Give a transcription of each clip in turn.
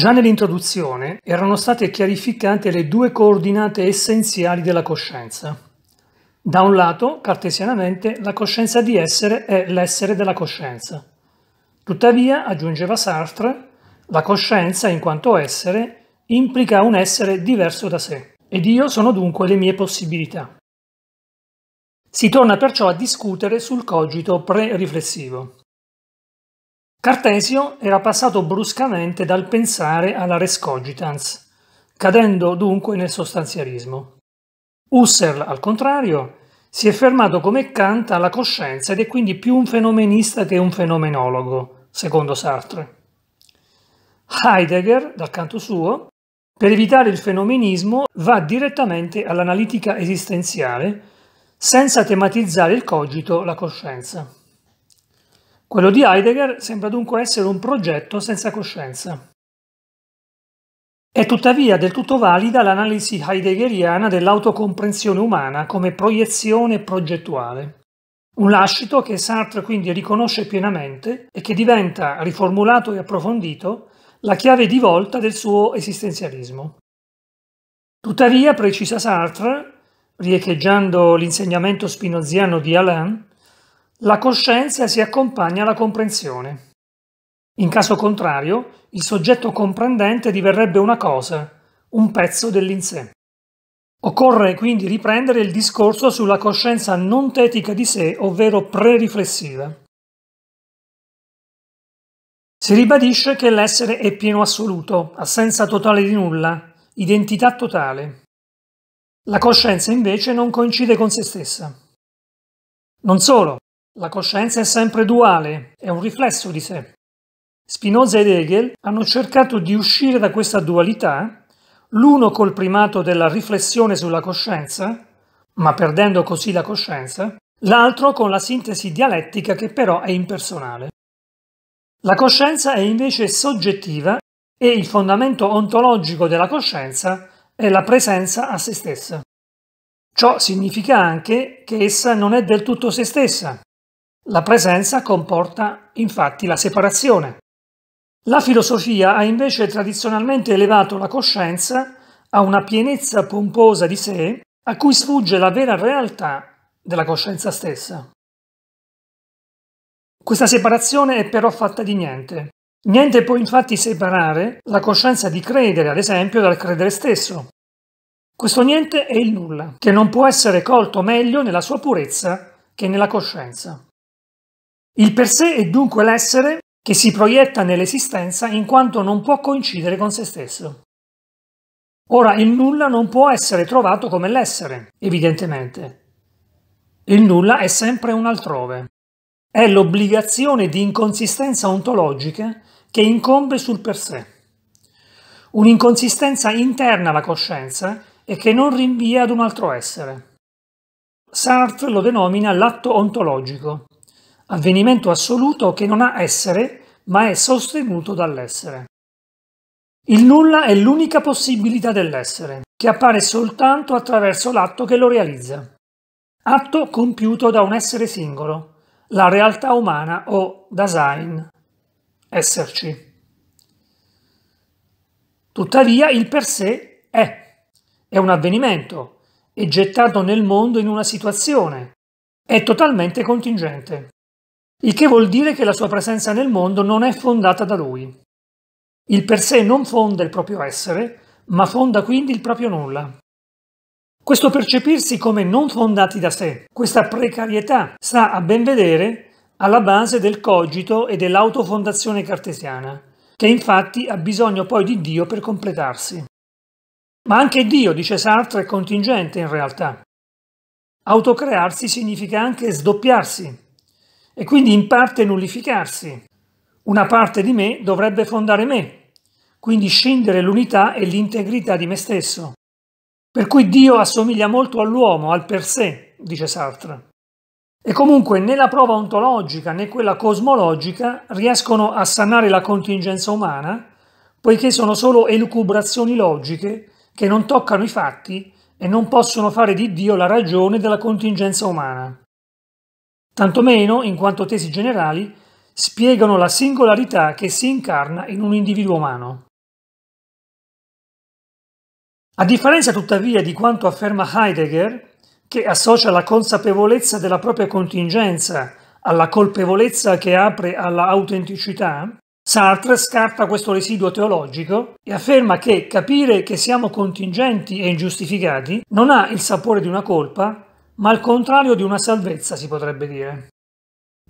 Già nell'introduzione erano state chiarificate le due coordinate essenziali della coscienza. Da un lato, cartesianamente, la coscienza di essere è l'essere della coscienza. Tuttavia, aggiungeva Sartre, la coscienza, in quanto essere, implica un essere diverso da sé, ed io sono dunque le mie possibilità. Si torna perciò a discutere sul cogito pre-riflessivo. Cartesio era passato bruscamente dal pensare alla rescogitans, cadendo dunque nel sostanzialismo. Husserl, al contrario, si è fermato come Kant alla coscienza ed è quindi più un fenomenista che un fenomenologo, secondo Sartre. Heidegger, dal canto suo, per evitare il fenomenismo va direttamente all'analitica esistenziale, senza tematizzare il cogito la coscienza. Quello di Heidegger sembra dunque essere un progetto senza coscienza. È tuttavia del tutto valida l'analisi heideggeriana dell'autocomprensione umana come proiezione progettuale. Un lascito che Sartre quindi riconosce pienamente e che diventa, riformulato e approfondito, la chiave di volta del suo esistenzialismo. Tuttavia, precisa Sartre, riecheggiando l'insegnamento spinoziano di Alain, la coscienza si accompagna alla comprensione. In caso contrario, il soggetto comprendente diverrebbe una cosa, un pezzo dell'insè. Occorre quindi riprendere il discorso sulla coscienza non tetica di sé, ovvero preriflessiva. Si ribadisce che l'essere è pieno assoluto, assenza totale di nulla, identità totale. La coscienza invece non coincide con se stessa. Non solo, la coscienza è sempre duale, è un riflesso di sé. Spinoza ed Hegel hanno cercato di uscire da questa dualità, l'uno col primato della riflessione sulla coscienza, ma perdendo così la coscienza, l'altro con la sintesi dialettica che però è impersonale. La coscienza è invece soggettiva e il fondamento ontologico della coscienza è la presenza a se stessa. Ciò significa anche che essa non è del tutto se stessa, la presenza comporta infatti la separazione. La filosofia ha invece tradizionalmente elevato la coscienza a una pienezza pomposa di sé a cui sfugge la vera realtà della coscienza stessa. Questa separazione è però fatta di niente. Niente può infatti separare la coscienza di credere, ad esempio, dal credere stesso. Questo niente è il nulla, che non può essere colto meglio nella sua purezza che nella coscienza. Il per sé è dunque l'essere che si proietta nell'esistenza in quanto non può coincidere con se stesso. Ora, il nulla non può essere trovato come l'essere, evidentemente. Il nulla è sempre un altrove. È l'obbligazione di inconsistenza ontologica che incombe sul per sé. Un'inconsistenza interna alla coscienza e che non rinvia ad un altro essere. Sartre lo denomina l'atto ontologico, avvenimento assoluto che non ha essere, ma è sostenuto dall'essere. Il nulla è l'unica possibilità dell'essere, che appare soltanto attraverso l'atto che lo realizza. Atto compiuto da un essere singolo, la realtà umana o Dasein, esserci. Tuttavia il per sé è, è un avvenimento, è gettato nel mondo in una situazione, è totalmente contingente il che vuol dire che la sua presenza nel mondo non è fondata da lui. Il per sé non fonda il proprio essere, ma fonda quindi il proprio nulla. Questo percepirsi come non fondati da sé, questa precarietà, sta a ben vedere alla base del cogito e dell'autofondazione cartesiana, che infatti ha bisogno poi di Dio per completarsi. Ma anche Dio, dice Sartre, è contingente in realtà. Autocrearsi significa anche sdoppiarsi, e quindi in parte nullificarsi. Una parte di me dovrebbe fondare me, quindi scindere l'unità e l'integrità di me stesso. Per cui Dio assomiglia molto all'uomo, al per sé, dice Sartre. E comunque né la prova ontologica né quella cosmologica riescono a sanare la contingenza umana, poiché sono solo elucubrazioni logiche che non toccano i fatti e non possono fare di Dio la ragione della contingenza umana tantomeno in quanto tesi generali spiegano la singolarità che si incarna in un individuo umano. A differenza tuttavia di quanto afferma Heidegger, che associa la consapevolezza della propria contingenza alla colpevolezza che apre alla autenticità, Sartre scarta questo residuo teologico e afferma che capire che siamo contingenti e ingiustificati non ha il sapore di una colpa, ma al contrario di una salvezza si potrebbe dire.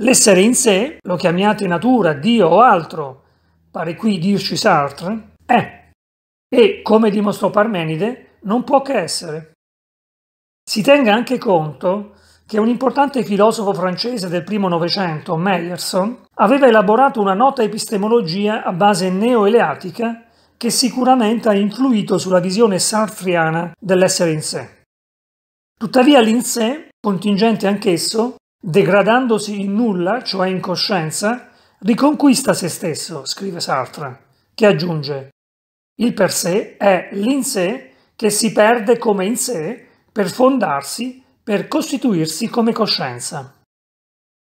L'essere in sé, lo chiamiate natura, Dio o altro, pare qui dirci Sartre, è, e come dimostrò Parmenide, non può che essere. Si tenga anche conto che un importante filosofo francese del primo Novecento, Meyerson, aveva elaborato una nota epistemologia a base neoeleatica che sicuramente ha influito sulla visione sartriana dell'essere in sé. Tuttavia l'insè, contingente anch'esso, degradandosi in nulla, cioè in coscienza, riconquista se stesso, scrive Sartre, che aggiunge il per sé è l'insè che si perde come in sé per fondarsi, per costituirsi come coscienza.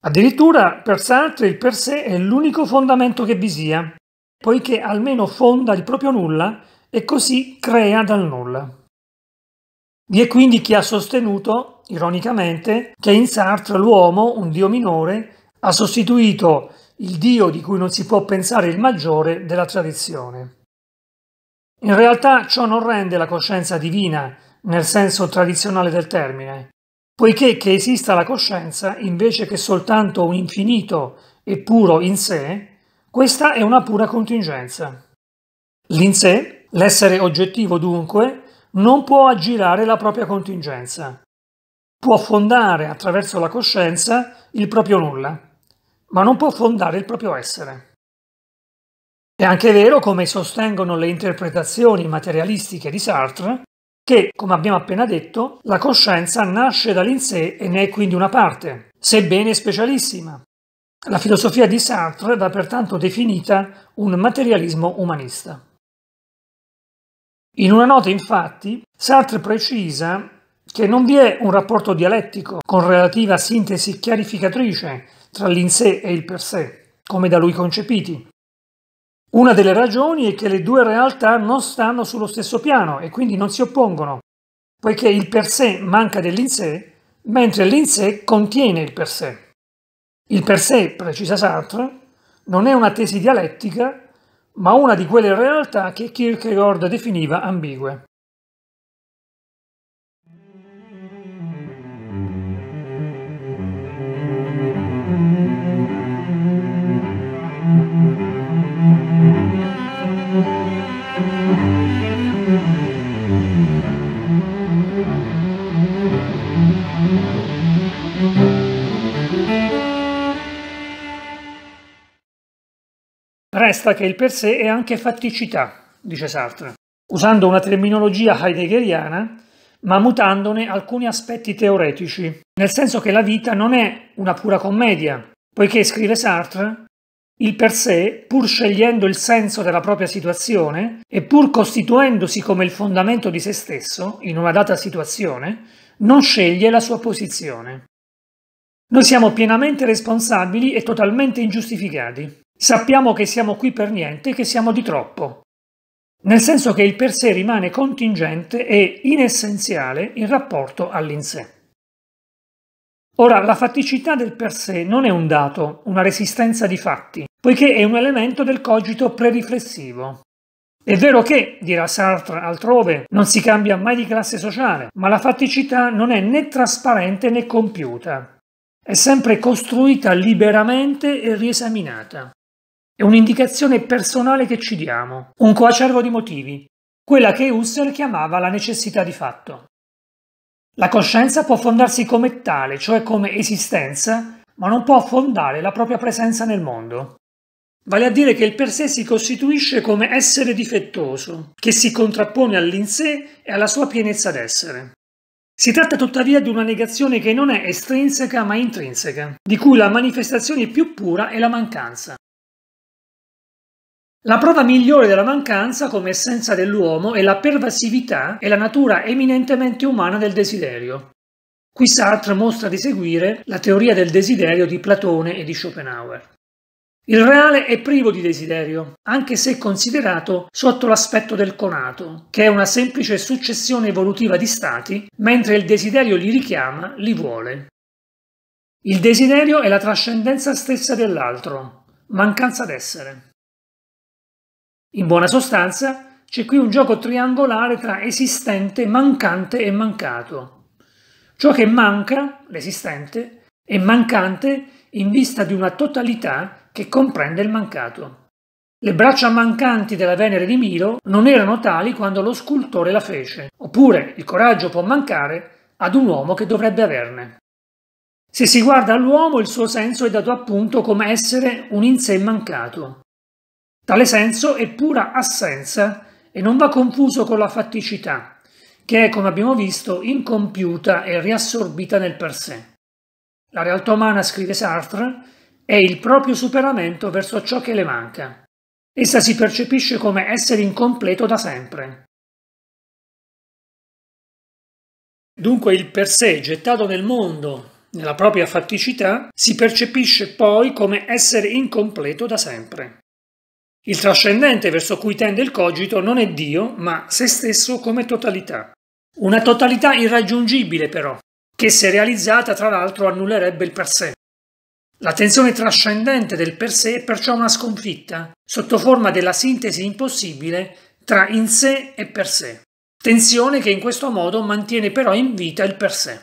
Addirittura per Sartre il per sé è l'unico fondamento che vi sia, poiché almeno fonda il proprio nulla e così crea dal nulla. Vi è quindi chi ha sostenuto, ironicamente, che in Sartre l'uomo, un dio minore, ha sostituito il dio di cui non si può pensare il maggiore della tradizione. In realtà ciò non rende la coscienza divina nel senso tradizionale del termine, poiché che esista la coscienza invece che soltanto un infinito e puro in sé, questa è una pura contingenza. L'in sé, l'essere oggettivo dunque, non può aggirare la propria contingenza. Può fondare attraverso la coscienza il proprio nulla, ma non può fondare il proprio essere. È anche vero, come sostengono le interpretazioni materialistiche di Sartre, che, come abbiamo appena detto, la coscienza nasce dall'in sé e ne è quindi una parte, sebbene specialissima. La filosofia di Sartre va pertanto definita un materialismo umanista. In una nota, infatti, Sartre precisa che non vi è un rapporto dialettico con relativa sintesi chiarificatrice tra l'insè e il per sé, come da lui concepiti. Una delle ragioni è che le due realtà non stanno sullo stesso piano e quindi non si oppongono, poiché il per sé manca dell'insè, mentre l'insè contiene il per sé. Il per sé, precisa Sartre, non è una tesi dialettica ma una di quelle realtà che Kierkegaard definiva ambigue. Resta che il per sé è anche fatticità, dice Sartre, usando una terminologia heideggeriana ma mutandone alcuni aspetti teoretici, nel senso che la vita non è una pura commedia, poiché, scrive Sartre, il per sé, pur scegliendo il senso della propria situazione e pur costituendosi come il fondamento di se stesso in una data situazione, non sceglie la sua posizione. Noi siamo pienamente responsabili e totalmente ingiustificati. Sappiamo che siamo qui per niente e che siamo di troppo. Nel senso che il per sé rimane contingente e inessenziale in rapporto all'in sé. Ora, la fatticità del per sé non è un dato, una resistenza di fatti, poiché è un elemento del cogito preriflessivo. È vero che, dirà Sartre altrove, non si cambia mai di classe sociale, ma la fatticità non è né trasparente né compiuta. È sempre costruita liberamente e riesaminata. È un'indicazione personale che ci diamo, un coacervo di motivi, quella che Husserl chiamava la necessità di fatto. La coscienza può fondarsi come tale, cioè come esistenza, ma non può fondare la propria presenza nel mondo. Vale a dire che il per sé si costituisce come essere difettoso, che si contrappone all'insè e alla sua pienezza d'essere. Si tratta tuttavia di una negazione che non è estrinseca ma intrinseca, di cui la manifestazione più pura è la mancanza. La prova migliore della mancanza come essenza dell'uomo è la pervasività e la natura eminentemente umana del desiderio. Qui Sartre mostra di seguire la teoria del desiderio di Platone e di Schopenhauer. Il reale è privo di desiderio, anche se considerato sotto l'aspetto del conato, che è una semplice successione evolutiva di stati, mentre il desiderio li richiama, li vuole. Il desiderio è la trascendenza stessa dell'altro, mancanza d'essere. In buona sostanza, c'è qui un gioco triangolare tra esistente, mancante e mancato. Ciò che manca, l'esistente, è mancante in vista di una totalità che comprende il mancato. Le braccia mancanti della Venere di Milo non erano tali quando lo scultore la fece, oppure il coraggio può mancare ad un uomo che dovrebbe averne. Se si guarda all'uomo, il suo senso è dato appunto come essere un in sé mancato. Tale senso è pura assenza e non va confuso con la fatticità, che è, come abbiamo visto, incompiuta e riassorbita nel per sé. La realtà umana, scrive Sartre, è il proprio superamento verso ciò che le manca. Essa si percepisce come essere incompleto da sempre. Dunque il per sé gettato nel mondo, nella propria fatticità, si percepisce poi come essere incompleto da sempre. Il trascendente verso cui tende il cogito non è Dio, ma se stesso come totalità. Una totalità irraggiungibile però, che se realizzata tra l'altro annullerebbe il per sé. La tensione trascendente del per sé è perciò una sconfitta, sotto forma della sintesi impossibile tra in sé e per sé. Tensione che in questo modo mantiene però in vita il per sé.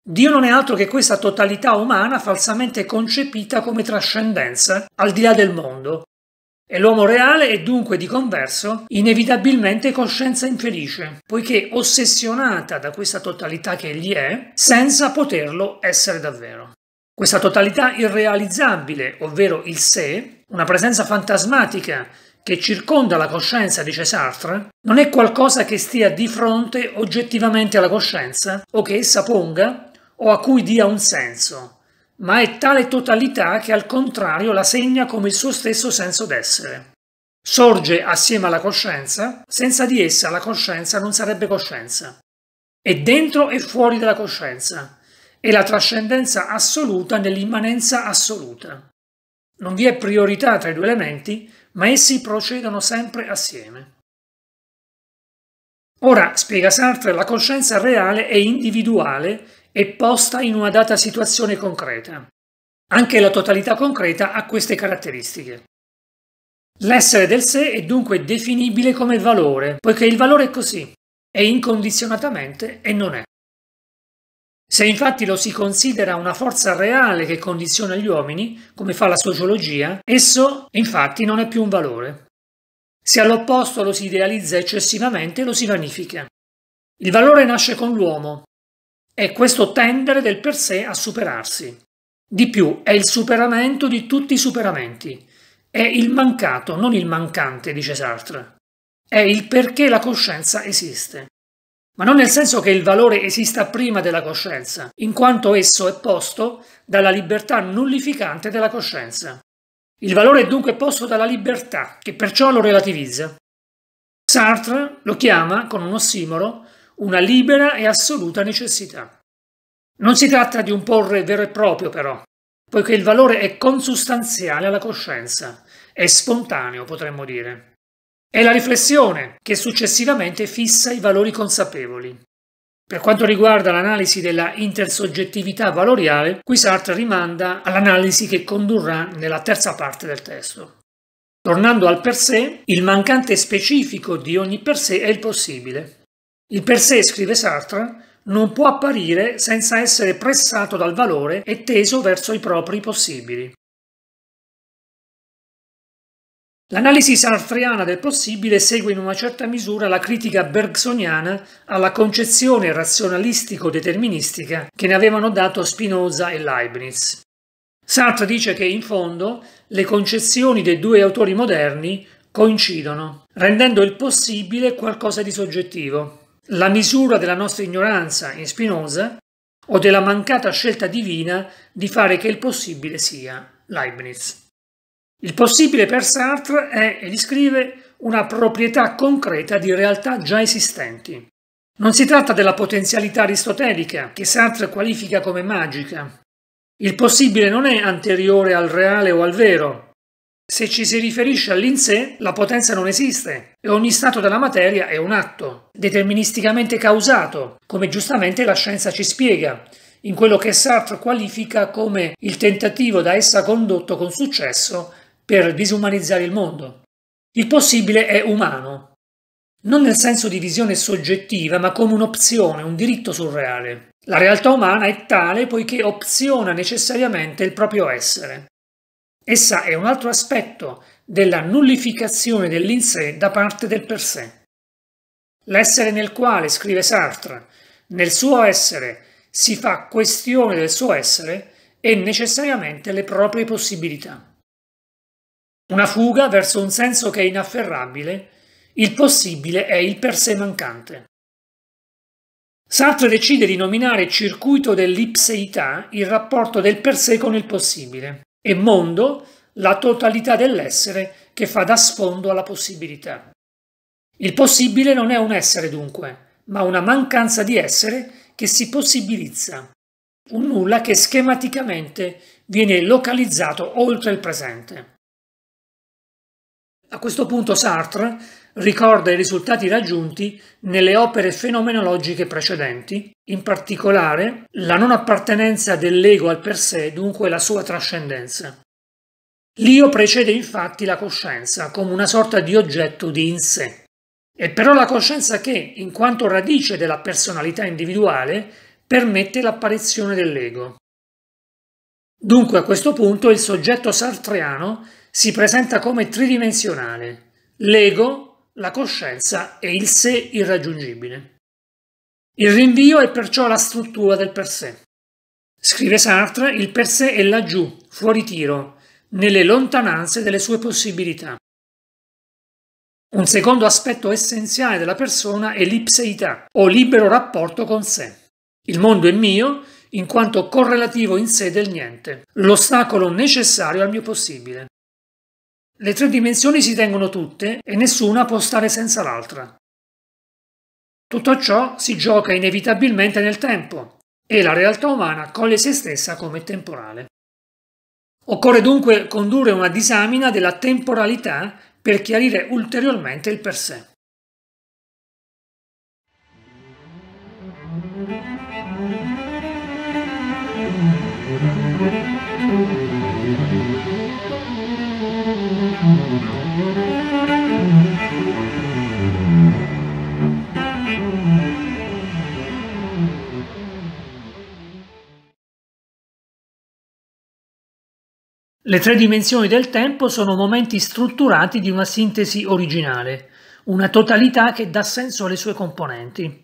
Dio non è altro che questa totalità umana falsamente concepita come trascendenza al di là del mondo, e l'uomo reale è dunque di converso inevitabilmente coscienza infelice, poiché ossessionata da questa totalità che egli è, senza poterlo essere davvero. Questa totalità irrealizzabile, ovvero il sé, una presenza fantasmatica che circonda la coscienza, dice Sartre, non è qualcosa che stia di fronte oggettivamente alla coscienza o che essa ponga o a cui dia un senso, ma è tale totalità che al contrario la segna come il suo stesso senso d'essere. Sorge assieme alla coscienza, senza di essa la coscienza non sarebbe coscienza. È dentro e fuori della coscienza, è la trascendenza assoluta nell'immanenza assoluta. Non vi è priorità tra i due elementi, ma essi procedono sempre assieme. Ora, spiega Sartre, la coscienza reale è individuale è posta in una data situazione concreta. Anche la totalità concreta ha queste caratteristiche. L'essere del sé è dunque definibile come valore, poiché il valore è così, è incondizionatamente e non è. Se infatti lo si considera una forza reale che condiziona gli uomini, come fa la sociologia, esso infatti non è più un valore. Se all'opposto lo si idealizza eccessivamente, lo si vanifica. Il valore nasce con l'uomo, è questo tendere del per sé a superarsi. Di più, è il superamento di tutti i superamenti. È il mancato, non il mancante, dice Sartre. È il perché la coscienza esiste. Ma non nel senso che il valore esista prima della coscienza, in quanto esso è posto dalla libertà nullificante della coscienza. Il valore è dunque posto dalla libertà, che perciò lo relativizza. Sartre lo chiama, con un ossimoro, una libera e assoluta necessità. Non si tratta di un porre vero e proprio, però, poiché il valore è consustanziale alla coscienza, è spontaneo, potremmo dire. È la riflessione che successivamente fissa i valori consapevoli. Per quanto riguarda l'analisi della intersoggettività valoriale, qui Sartre rimanda all'analisi che condurrà nella terza parte del testo. Tornando al per sé, il mancante specifico di ogni per sé è il possibile, il per sé, scrive Sartre, non può apparire senza essere pressato dal valore e teso verso i propri possibili. L'analisi sartriana del possibile segue in una certa misura la critica bergsoniana alla concezione razionalistico-deterministica che ne avevano dato Spinoza e Leibniz. Sartre dice che in fondo le concezioni dei due autori moderni coincidono, rendendo il possibile qualcosa di soggettivo, la misura della nostra ignoranza in Spinoza o della mancata scelta divina di fare che il possibile sia Leibniz. Il possibile per Sartre è, e scrive, una proprietà concreta di realtà già esistenti. Non si tratta della potenzialità aristotelica, che Sartre qualifica come magica. Il possibile non è anteriore al reale o al vero, se ci si riferisce all'in sé, la potenza non esiste e ogni stato della materia è un atto, deterministicamente causato, come giustamente la scienza ci spiega, in quello che Sartre qualifica come il tentativo da essa condotto con successo per disumanizzare il mondo. Il possibile è umano, non nel senso di visione soggettiva, ma come un'opzione, un diritto surreale. La realtà umana è tale poiché opziona necessariamente il proprio essere. Essa è un altro aspetto della nullificazione dell'in sé da parte del per sé. L'essere nel quale, scrive Sartre, nel suo essere si fa questione del suo essere e necessariamente le proprie possibilità. Una fuga verso un senso che è inafferrabile, il possibile è il per sé mancante. Sartre decide di nominare circuito dell'ipseità il rapporto del per sé con il possibile e mondo la totalità dell'essere che fa da sfondo alla possibilità. Il possibile non è un essere dunque, ma una mancanza di essere che si possibilizza, un nulla che schematicamente viene localizzato oltre il presente. A questo punto Sartre ricorda i risultati raggiunti nelle opere fenomenologiche precedenti, in particolare la non appartenenza dell'ego al per sé, dunque la sua trascendenza. L'io precede infatti la coscienza come una sorta di oggetto di in sé. È però la coscienza che, in quanto radice della personalità individuale, permette l'apparizione dell'ego. Dunque a questo punto il soggetto sartreano si presenta come tridimensionale. L'ego, la coscienza è il sé irraggiungibile. Il rinvio è perciò la struttura del per sé. Scrive Sartre, il per sé è laggiù, fuori tiro, nelle lontananze delle sue possibilità. Un secondo aspetto essenziale della persona è l'ipseità, o libero rapporto con sé. Il mondo è mio in quanto correlativo in sé del niente, l'ostacolo necessario al mio possibile. Le tre dimensioni si tengono tutte e nessuna può stare senza l'altra. Tutto ciò si gioca inevitabilmente nel tempo e la realtà umana coglie se stessa come temporale. Occorre dunque condurre una disamina della temporalità per chiarire ulteriormente il per sé. Le tre dimensioni del tempo sono momenti strutturati di una sintesi originale, una totalità che dà senso alle sue componenti.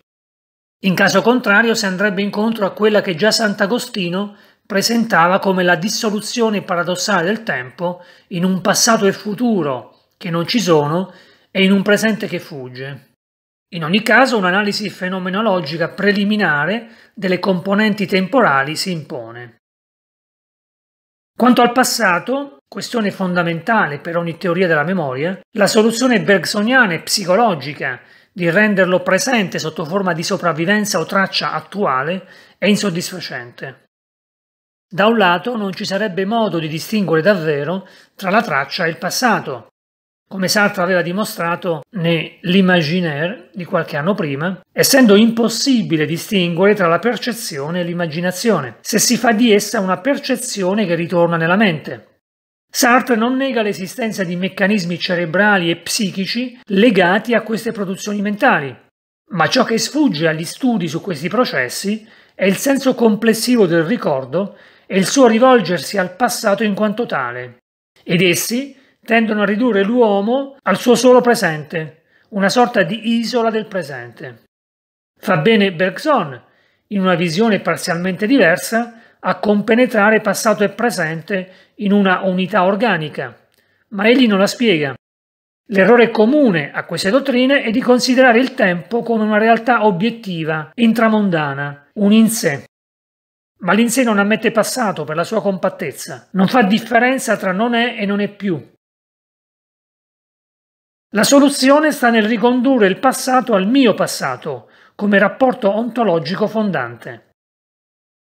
In caso contrario si andrebbe incontro a quella che già Sant'Agostino presentava come la dissoluzione paradossale del tempo in un passato e futuro che non ci sono e in un presente che fugge. In ogni caso un'analisi fenomenologica preliminare delle componenti temporali si impone. Quanto al passato, questione fondamentale per ogni teoria della memoria, la soluzione bergsoniana e psicologica di renderlo presente sotto forma di sopravvivenza o traccia attuale è insoddisfacente. Da un lato non ci sarebbe modo di distinguere davvero tra la traccia e il passato, come Sartre aveva dimostrato nell'Imaginaire di qualche anno prima, essendo impossibile distinguere tra la percezione e l'immaginazione, se si fa di essa una percezione che ritorna nella mente. Sartre non nega l'esistenza di meccanismi cerebrali e psichici legati a queste produzioni mentali, ma ciò che sfugge agli studi su questi processi è il senso complessivo del ricordo e il suo rivolgersi al passato in quanto tale. Ed essi, tendono a ridurre l'uomo al suo solo presente, una sorta di isola del presente. Fa bene Bergson, in una visione parzialmente diversa, a compenetrare passato e presente in una unità organica, ma egli non la spiega. L'errore comune a queste dottrine è di considerare il tempo come una realtà obiettiva, intramondana, un in sé. Ma l'in sé non ammette passato per la sua compattezza, non fa differenza tra non è e non è più, la soluzione sta nel ricondurre il passato al mio passato, come rapporto ontologico fondante.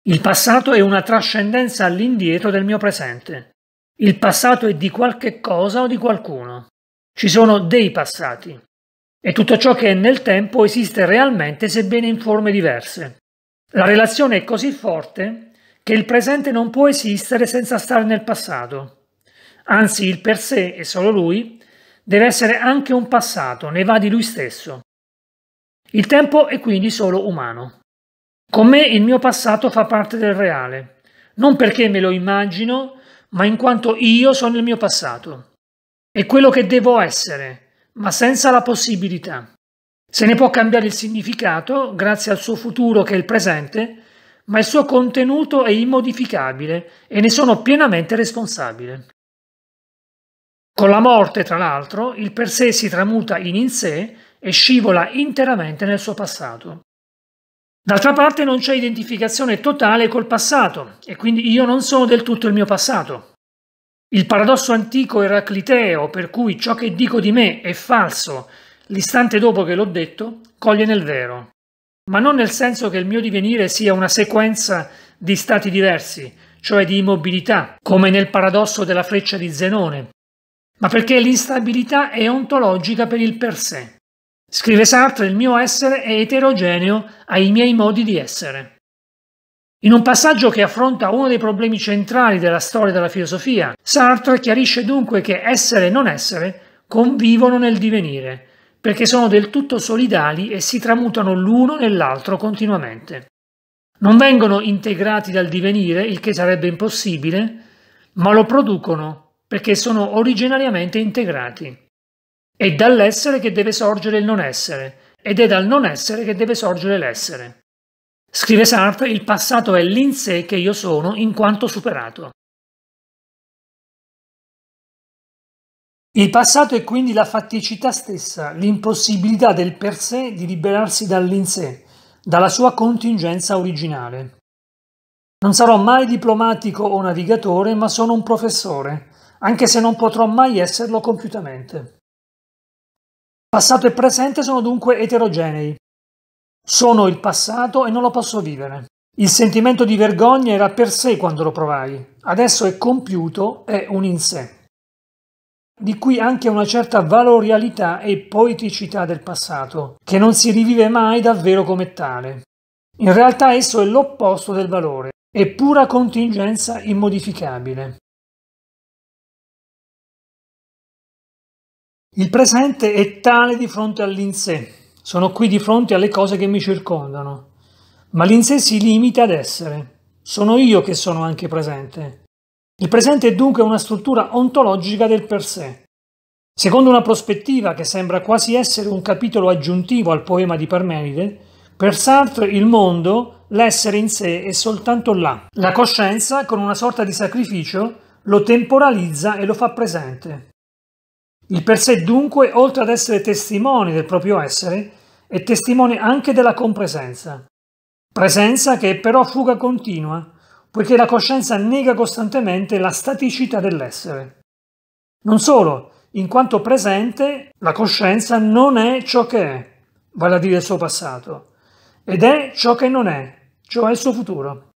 Il passato è una trascendenza all'indietro del mio presente. Il passato è di qualche cosa o di qualcuno. Ci sono dei passati. E tutto ciò che è nel tempo esiste realmente sebbene in forme diverse. La relazione è così forte che il presente non può esistere senza stare nel passato. Anzi, il per sé e solo lui deve essere anche un passato, ne va di lui stesso. Il tempo è quindi solo umano. Con me il mio passato fa parte del reale, non perché me lo immagino, ma in quanto io sono il mio passato. È quello che devo essere, ma senza la possibilità. Se ne può cambiare il significato grazie al suo futuro che è il presente, ma il suo contenuto è immodificabile e ne sono pienamente responsabile. Con la morte, tra l'altro, il per sé si tramuta in in sé e scivola interamente nel suo passato. D'altra parte non c'è identificazione totale col passato e quindi io non sono del tutto il mio passato. Il paradosso antico eracliteo per cui ciò che dico di me è falso l'istante dopo che l'ho detto coglie nel vero, ma non nel senso che il mio divenire sia una sequenza di stati diversi, cioè di immobilità, come nel paradosso della freccia di Zenone, ma perché l'instabilità è ontologica per il per sé. Scrive Sartre, il mio essere è eterogeneo ai miei modi di essere. In un passaggio che affronta uno dei problemi centrali della storia della filosofia, Sartre chiarisce dunque che essere e non essere convivono nel divenire, perché sono del tutto solidali e si tramutano l'uno nell'altro continuamente. Non vengono integrati dal divenire, il che sarebbe impossibile, ma lo producono perché sono originariamente integrati. È dall'essere che deve sorgere il non essere, ed è dal non essere che deve sorgere l'essere. Scrive Sartre, il passato è l'in sé che io sono in quanto superato. Il passato è quindi la fatticità stessa, l'impossibilità del per sé di liberarsi dall'in sé, dalla sua contingenza originale. Non sarò mai diplomatico o navigatore, ma sono un professore, anche se non potrò mai esserlo compiutamente. Passato e presente sono dunque eterogenei. Sono il passato e non lo posso vivere. Il sentimento di vergogna era per sé quando lo provai, adesso è compiuto, è un in sé. Di qui anche una certa valorialità e poeticità del passato, che non si rivive mai davvero come tale. In realtà esso è l'opposto del valore, è pura contingenza immodificabile. Il presente è tale di fronte all'insè, sono qui di fronte alle cose che mi circondano, ma l'insè si limita ad essere, sono io che sono anche presente. Il presente è dunque una struttura ontologica del per sé. Secondo una prospettiva che sembra quasi essere un capitolo aggiuntivo al poema di Parmenide, per Sartre il mondo, l'essere in sé è soltanto là. La coscienza, con una sorta di sacrificio, lo temporalizza e lo fa presente. Il per sé dunque, oltre ad essere testimone del proprio essere, è testimone anche della compresenza. Presenza che è però fuga continua, poiché la coscienza nega costantemente la staticità dell'essere. Non solo, in quanto presente, la coscienza non è ciò che è, vale a dire il suo passato, ed è ciò che non è, cioè il suo futuro.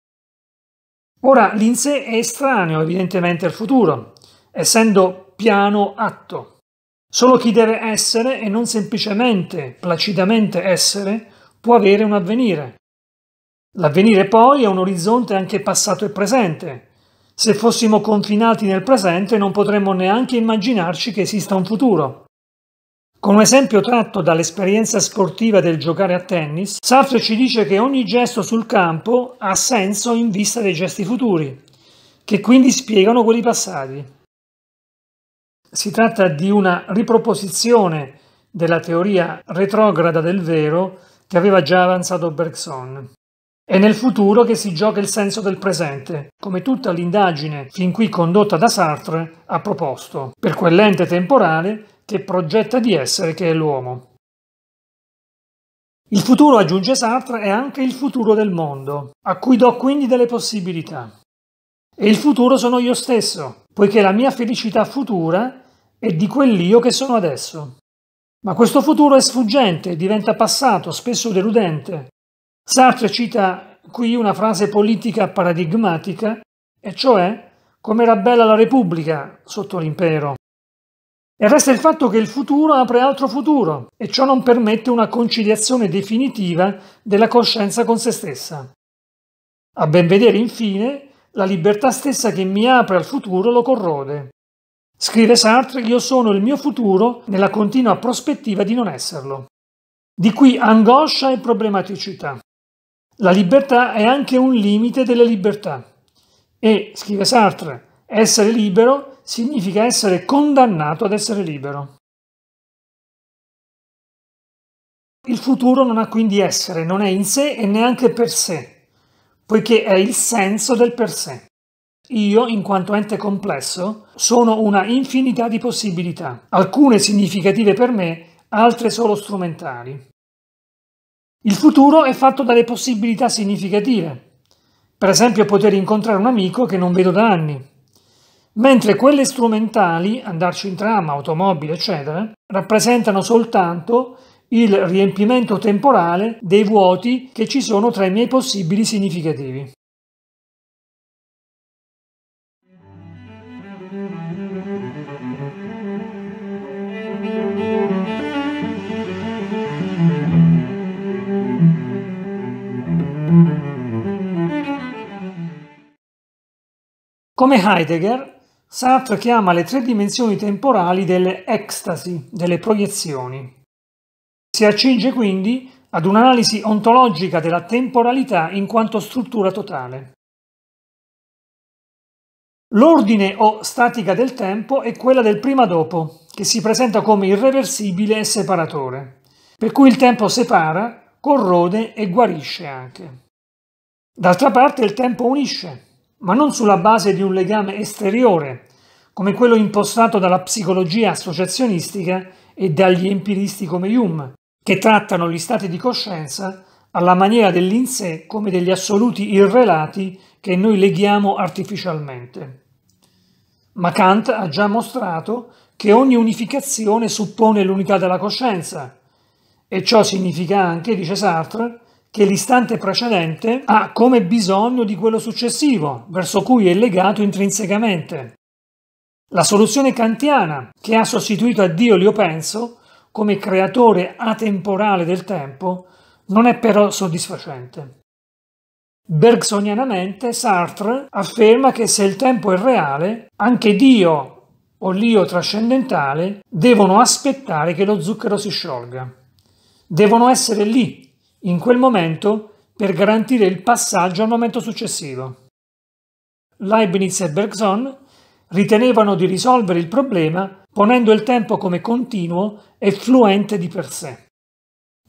Ora, l'in sé è estraneo evidentemente al futuro, essendo piano atto. Solo chi deve essere e non semplicemente, placidamente essere, può avere un avvenire. L'avvenire poi è un orizzonte anche passato e presente. Se fossimo confinati nel presente non potremmo neanche immaginarci che esista un futuro. Con un esempio tratto dall'esperienza sportiva del giocare a tennis, Sartre ci dice che ogni gesto sul campo ha senso in vista dei gesti futuri, che quindi spiegano quelli passati. Si tratta di una riproposizione della teoria retrograda del vero che aveva già avanzato Bergson. È nel futuro che si gioca il senso del presente, come tutta l'indagine fin qui condotta da Sartre ha proposto, per quell'ente temporale che progetta di essere che è l'uomo. Il futuro, aggiunge Sartre, è anche il futuro del mondo, a cui do quindi delle possibilità. E il futuro sono io stesso, poiché la mia felicità futura e di quell'io che sono adesso. Ma questo futuro è sfuggente, diventa passato, spesso deludente. Sartre cita qui una frase politica paradigmatica, e cioè come era bella la Repubblica sotto l'impero. E resta il fatto che il futuro apre altro futuro, e ciò non permette una conciliazione definitiva della coscienza con se stessa. A ben vedere, infine, la libertà stessa che mi apre al futuro lo corrode. Scrive Sartre, io sono il mio futuro nella continua prospettiva di non esserlo. Di qui angoscia e problematicità. La libertà è anche un limite della libertà. E, scrive Sartre, essere libero significa essere condannato ad essere libero. Il futuro non ha quindi essere, non è in sé e neanche per sé, poiché è il senso del per sé. Io, in quanto ente complesso, sono una infinità di possibilità, alcune significative per me, altre solo strumentali. Il futuro è fatto dalle possibilità significative, per esempio poter incontrare un amico che non vedo da anni, mentre quelle strumentali, andarci in tram, automobile, eccetera, rappresentano soltanto il riempimento temporale dei vuoti che ci sono tra i miei possibili significativi. Come Heidegger, Sartre chiama le tre dimensioni temporali delle ecstasy, delle proiezioni. Si accinge quindi ad un'analisi ontologica della temporalità in quanto struttura totale. L'ordine o statica del tempo è quella del prima dopo, che si presenta come irreversibile e separatore, per cui il tempo separa, corrode e guarisce anche. D'altra parte il tempo unisce, ma non sulla base di un legame esteriore, come quello impostato dalla psicologia associazionistica e dagli empiristi come Hume, che trattano gli stati di coscienza alla maniera dell'in sé come degli assoluti irrelati che noi leghiamo artificialmente. Ma Kant ha già mostrato che ogni unificazione suppone l'unità della coscienza, e ciò significa anche, dice Sartre, che l'istante precedente ha come bisogno di quello successivo, verso cui è legato intrinsecamente. La soluzione kantiana, che ha sostituito a Dio l'io penso, come creatore atemporale del tempo, non è però soddisfacente. Bergsonianamente Sartre afferma che se il tempo è reale, anche Dio o l'io trascendentale devono aspettare che lo zucchero si sciolga. Devono essere lì in quel momento per garantire il passaggio al momento successivo. Leibniz e Bergson ritenevano di risolvere il problema ponendo il tempo come continuo e fluente di per sé.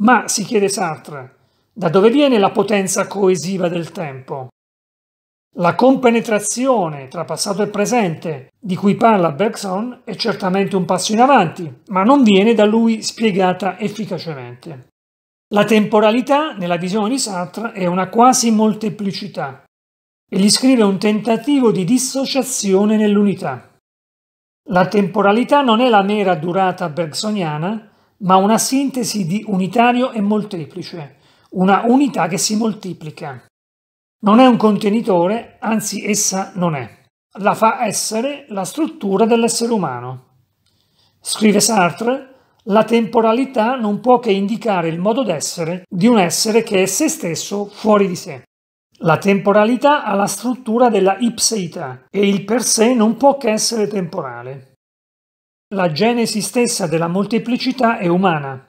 Ma, si chiede Sartre, da dove viene la potenza coesiva del tempo? La compenetrazione tra passato e presente, di cui parla Bergson, è certamente un passo in avanti, ma non viene da lui spiegata efficacemente. La temporalità, nella visione di Sartre, è una quasi molteplicità e gli scrive un tentativo di dissociazione nell'unità. La temporalità non è la mera durata bergsoniana, ma una sintesi di unitario e molteplice, una unità che si moltiplica. Non è un contenitore, anzi essa non è. La fa essere la struttura dell'essere umano. Scrive Sartre, la temporalità non può che indicare il modo d'essere di un essere che è se stesso fuori di sé. La temporalità ha la struttura della ipseità e il per sé non può che essere temporale. La genesi stessa della molteplicità è umana.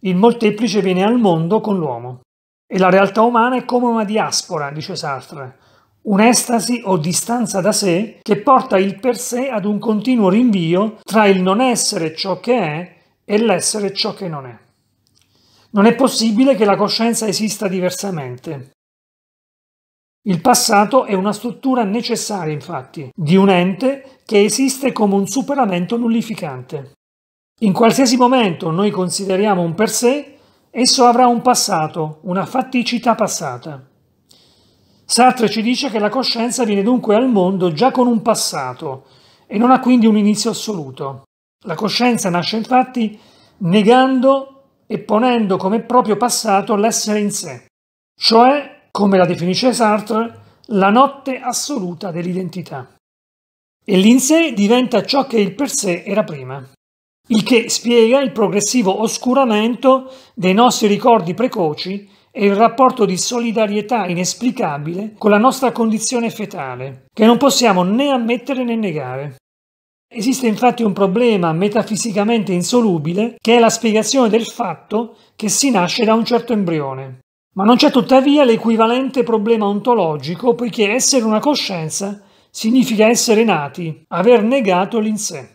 Il molteplice viene al mondo con l'uomo. E la realtà umana è come una diaspora, dice Sartre, un'estasi o distanza da sé che porta il per sé ad un continuo rinvio tra il non essere ciò che è e l'essere ciò che non è. Non è possibile che la coscienza esista diversamente. Il passato è una struttura necessaria, infatti, di un ente che esiste come un superamento nullificante. In qualsiasi momento noi consideriamo un per sé, esso avrà un passato, una fatticità passata. Sartre ci dice che la coscienza viene dunque al mondo già con un passato e non ha quindi un inizio assoluto. La coscienza nasce infatti negando e ponendo come proprio passato l'essere in sé, cioè, come la definisce Sartre, la notte assoluta dell'identità. E l'in sé diventa ciò che il per sé era prima, il che spiega il progressivo oscuramento dei nostri ricordi precoci e il rapporto di solidarietà inesplicabile con la nostra condizione fetale, che non possiamo né ammettere né negare. Esiste infatti un problema metafisicamente insolubile che è la spiegazione del fatto che si nasce da un certo embrione. Ma non c'è tuttavia l'equivalente problema ontologico poiché essere una coscienza significa essere nati, aver negato l'insè.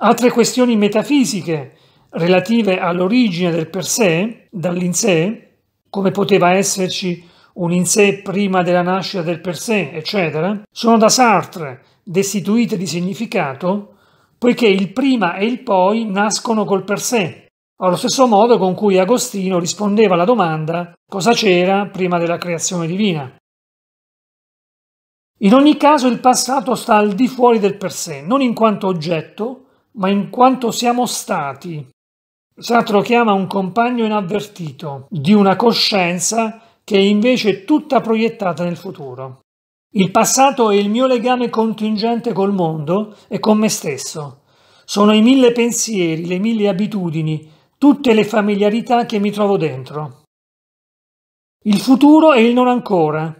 Altre questioni metafisiche relative all'origine del per sé, dall'insè, come poteva esserci un in sé prima della nascita del per sé, eccetera, sono da Sartre destituite di significato poiché il prima e il poi nascono col per sé, allo stesso modo con cui Agostino rispondeva alla domanda cosa c'era prima della creazione divina. In ogni caso il passato sta al di fuori del per sé, non in quanto oggetto, ma in quanto siamo stati. Sartre lo chiama un compagno inavvertito di una coscienza che è invece tutta proiettata nel futuro. Il passato è il mio legame contingente col mondo e con me stesso. Sono i mille pensieri, le mille abitudini, tutte le familiarità che mi trovo dentro. Il futuro è il non ancora,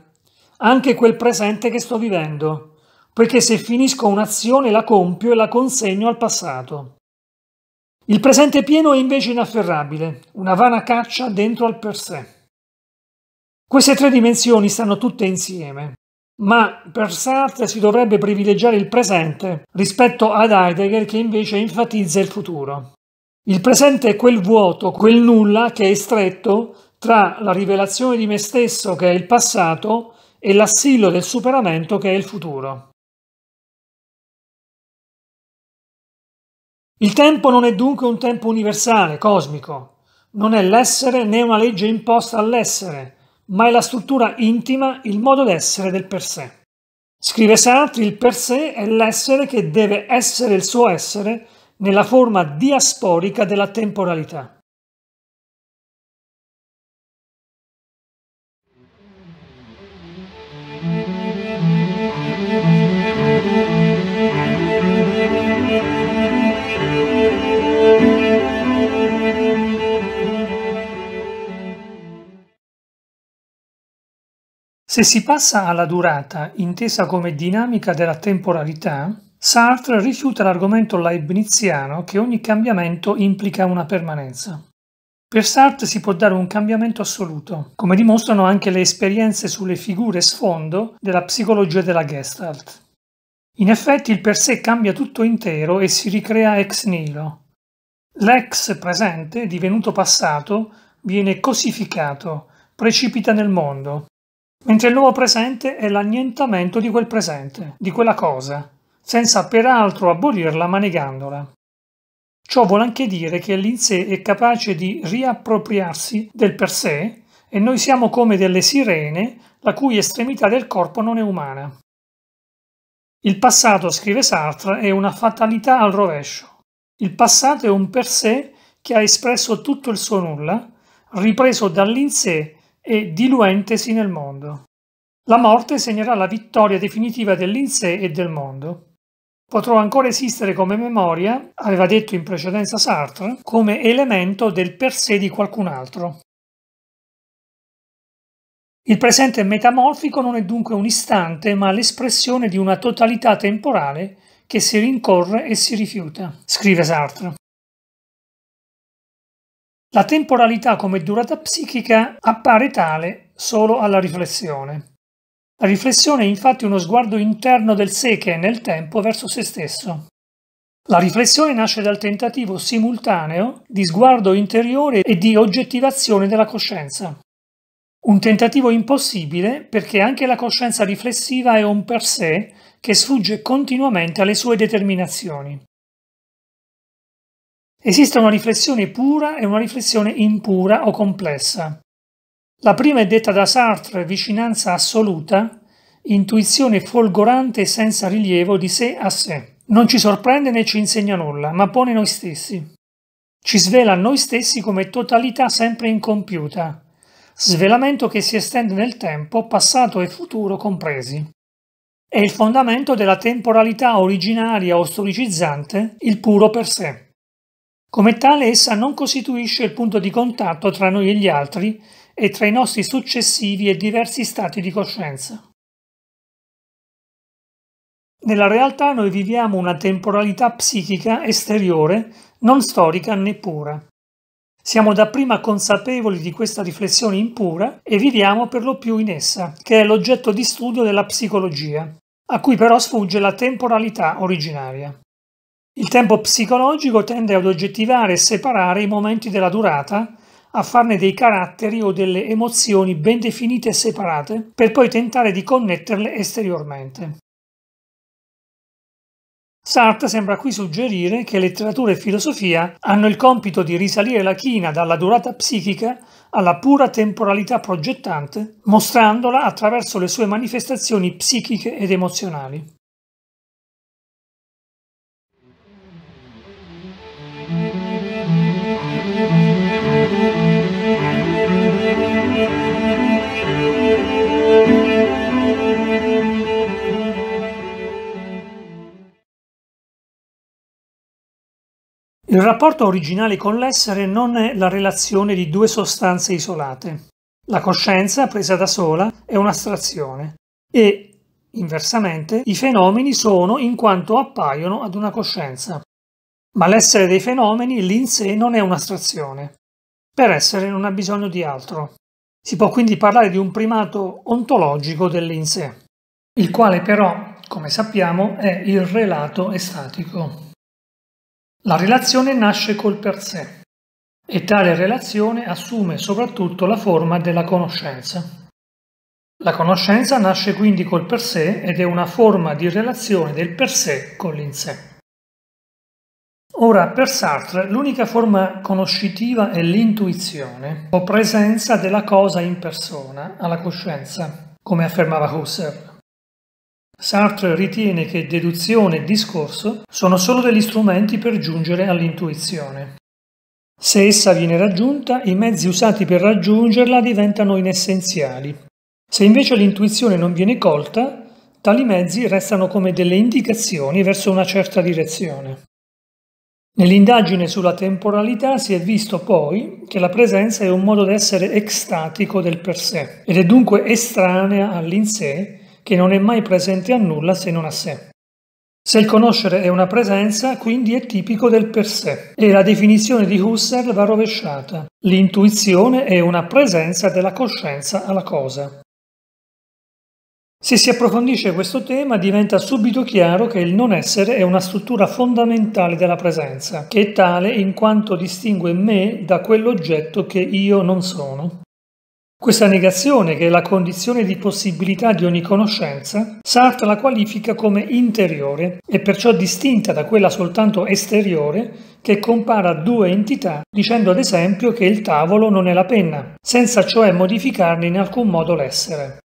anche quel presente che sto vivendo, poiché se finisco un'azione la compio e la consegno al passato. Il presente pieno è invece inafferrabile, una vana caccia dentro al per sé. Queste tre dimensioni stanno tutte insieme, ma per Sartre si dovrebbe privilegiare il presente rispetto ad Heidegger che invece enfatizza il futuro. Il presente è quel vuoto, quel nulla che è stretto tra la rivelazione di me stesso che è il passato e l'assillo del superamento che è il futuro. Il tempo non è dunque un tempo universale, cosmico, non è l'essere né una legge imposta all'essere, ma è la struttura intima, il modo d'essere del per sé. Scrive Sartre, il per sé è l'essere che deve essere il suo essere nella forma diasporica della temporalità. Se si passa alla durata, intesa come dinamica della temporalità, Sartre rifiuta l'argomento leibniziano che ogni cambiamento implica una permanenza. Per Sartre si può dare un cambiamento assoluto, come dimostrano anche le esperienze sulle figure sfondo della psicologia della Gestalt. In effetti il per sé cambia tutto intero e si ricrea ex nihilo. L'ex presente, divenuto passato, viene cosificato, precipita nel mondo, mentre il nuovo presente è l'annientamento di quel presente, di quella cosa, senza peraltro abolirla ma negandola. Ciò vuol anche dire che l'in è capace di riappropriarsi del per sé e noi siamo come delle sirene la cui estremità del corpo non è umana. Il passato, scrive Sartre, è una fatalità al rovescio. Il passato è un per sé che ha espresso tutto il suo nulla, ripreso dall'in e diluentesi nel mondo. La morte segnerà la vittoria definitiva dell'in-sé e del mondo. Potrò ancora esistere come memoria, aveva detto in precedenza Sartre, come elemento del per sé di qualcun altro. Il presente metamorfico non è dunque un istante, ma l'espressione di una totalità temporale che si rincorre e si rifiuta, scrive Sartre. La temporalità come durata psichica appare tale solo alla riflessione. La riflessione è infatti uno sguardo interno del sé che è nel tempo verso se stesso. La riflessione nasce dal tentativo simultaneo di sguardo interiore e di oggettivazione della coscienza. Un tentativo impossibile perché anche la coscienza riflessiva è un per sé che sfugge continuamente alle sue determinazioni. Esiste una riflessione pura e una riflessione impura o complessa. La prima è detta da Sartre vicinanza assoluta, intuizione folgorante senza rilievo di sé a sé. Non ci sorprende né ci insegna nulla, ma pone noi stessi. Ci svela noi stessi come totalità sempre incompiuta, svelamento che si estende nel tempo, passato e futuro compresi. È il fondamento della temporalità originaria o storicizzante, il puro per sé. Come tale essa non costituisce il punto di contatto tra noi e gli altri e tra i nostri successivi e diversi stati di coscienza. Nella realtà noi viviamo una temporalità psichica esteriore, non storica né pura. Siamo dapprima consapevoli di questa riflessione impura e viviamo per lo più in essa, che è l'oggetto di studio della psicologia, a cui però sfugge la temporalità originaria. Il tempo psicologico tende ad oggettivare e separare i momenti della durata, a farne dei caratteri o delle emozioni ben definite e separate, per poi tentare di connetterle esteriormente. Sartre sembra qui suggerire che letteratura e filosofia hanno il compito di risalire la china dalla durata psichica alla pura temporalità progettante, mostrandola attraverso le sue manifestazioni psichiche ed emozionali. Il rapporto originale con l'essere non è la relazione di due sostanze isolate. La coscienza, presa da sola, è un'astrazione e, inversamente, i fenomeni sono in quanto appaiono ad una coscienza. Ma l'essere dei fenomeni lì in sé non è un'astrazione. Per essere non ha bisogno di altro. Si può quindi parlare di un primato ontologico dell'in sé, il quale però, come sappiamo, è il relato estatico. La relazione nasce col per sé e tale relazione assume soprattutto la forma della conoscenza. La conoscenza nasce quindi col per sé ed è una forma di relazione del per sé con l'insè. Ora, per Sartre, l'unica forma conoscitiva è l'intuizione o presenza della cosa in persona alla coscienza, come affermava Husserl. Sartre ritiene che deduzione e discorso sono solo degli strumenti per giungere all'intuizione. Se essa viene raggiunta, i mezzi usati per raggiungerla diventano inessenziali. Se invece l'intuizione non viene colta, tali mezzi restano come delle indicazioni verso una certa direzione. Nell'indagine sulla temporalità si è visto poi che la presenza è un modo d'essere extatico del per sé ed è dunque estranea all'insè che non è mai presente a nulla se non a sé. Se il conoscere è una presenza, quindi è tipico del per sé, e la definizione di Husserl va rovesciata. L'intuizione è una presenza della coscienza alla cosa. Se si approfondisce questo tema diventa subito chiaro che il non essere è una struttura fondamentale della presenza, che è tale in quanto distingue me da quell'oggetto che io non sono. Questa negazione, che è la condizione di possibilità di ogni conoscenza, Sartre la qualifica come interiore e perciò distinta da quella soltanto esteriore che compara due entità dicendo ad esempio che il tavolo non è la penna, senza cioè modificarne in alcun modo l'essere.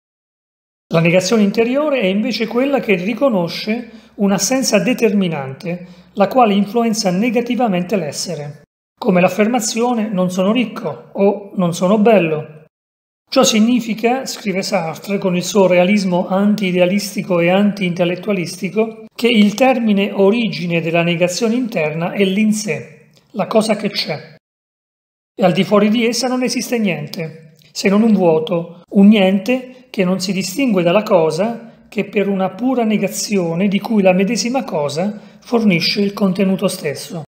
La negazione interiore è invece quella che riconosce un'assenza determinante, la quale influenza negativamente l'essere, come l'affermazione non sono ricco o non sono bello, Ciò significa, scrive Sartre con il suo realismo anti-idealistico e anti-intellettualistico, che il termine origine della negazione interna è l'insè, la cosa che c'è. E al di fuori di essa non esiste niente, se non un vuoto, un niente che non si distingue dalla cosa che per una pura negazione di cui la medesima cosa fornisce il contenuto stesso.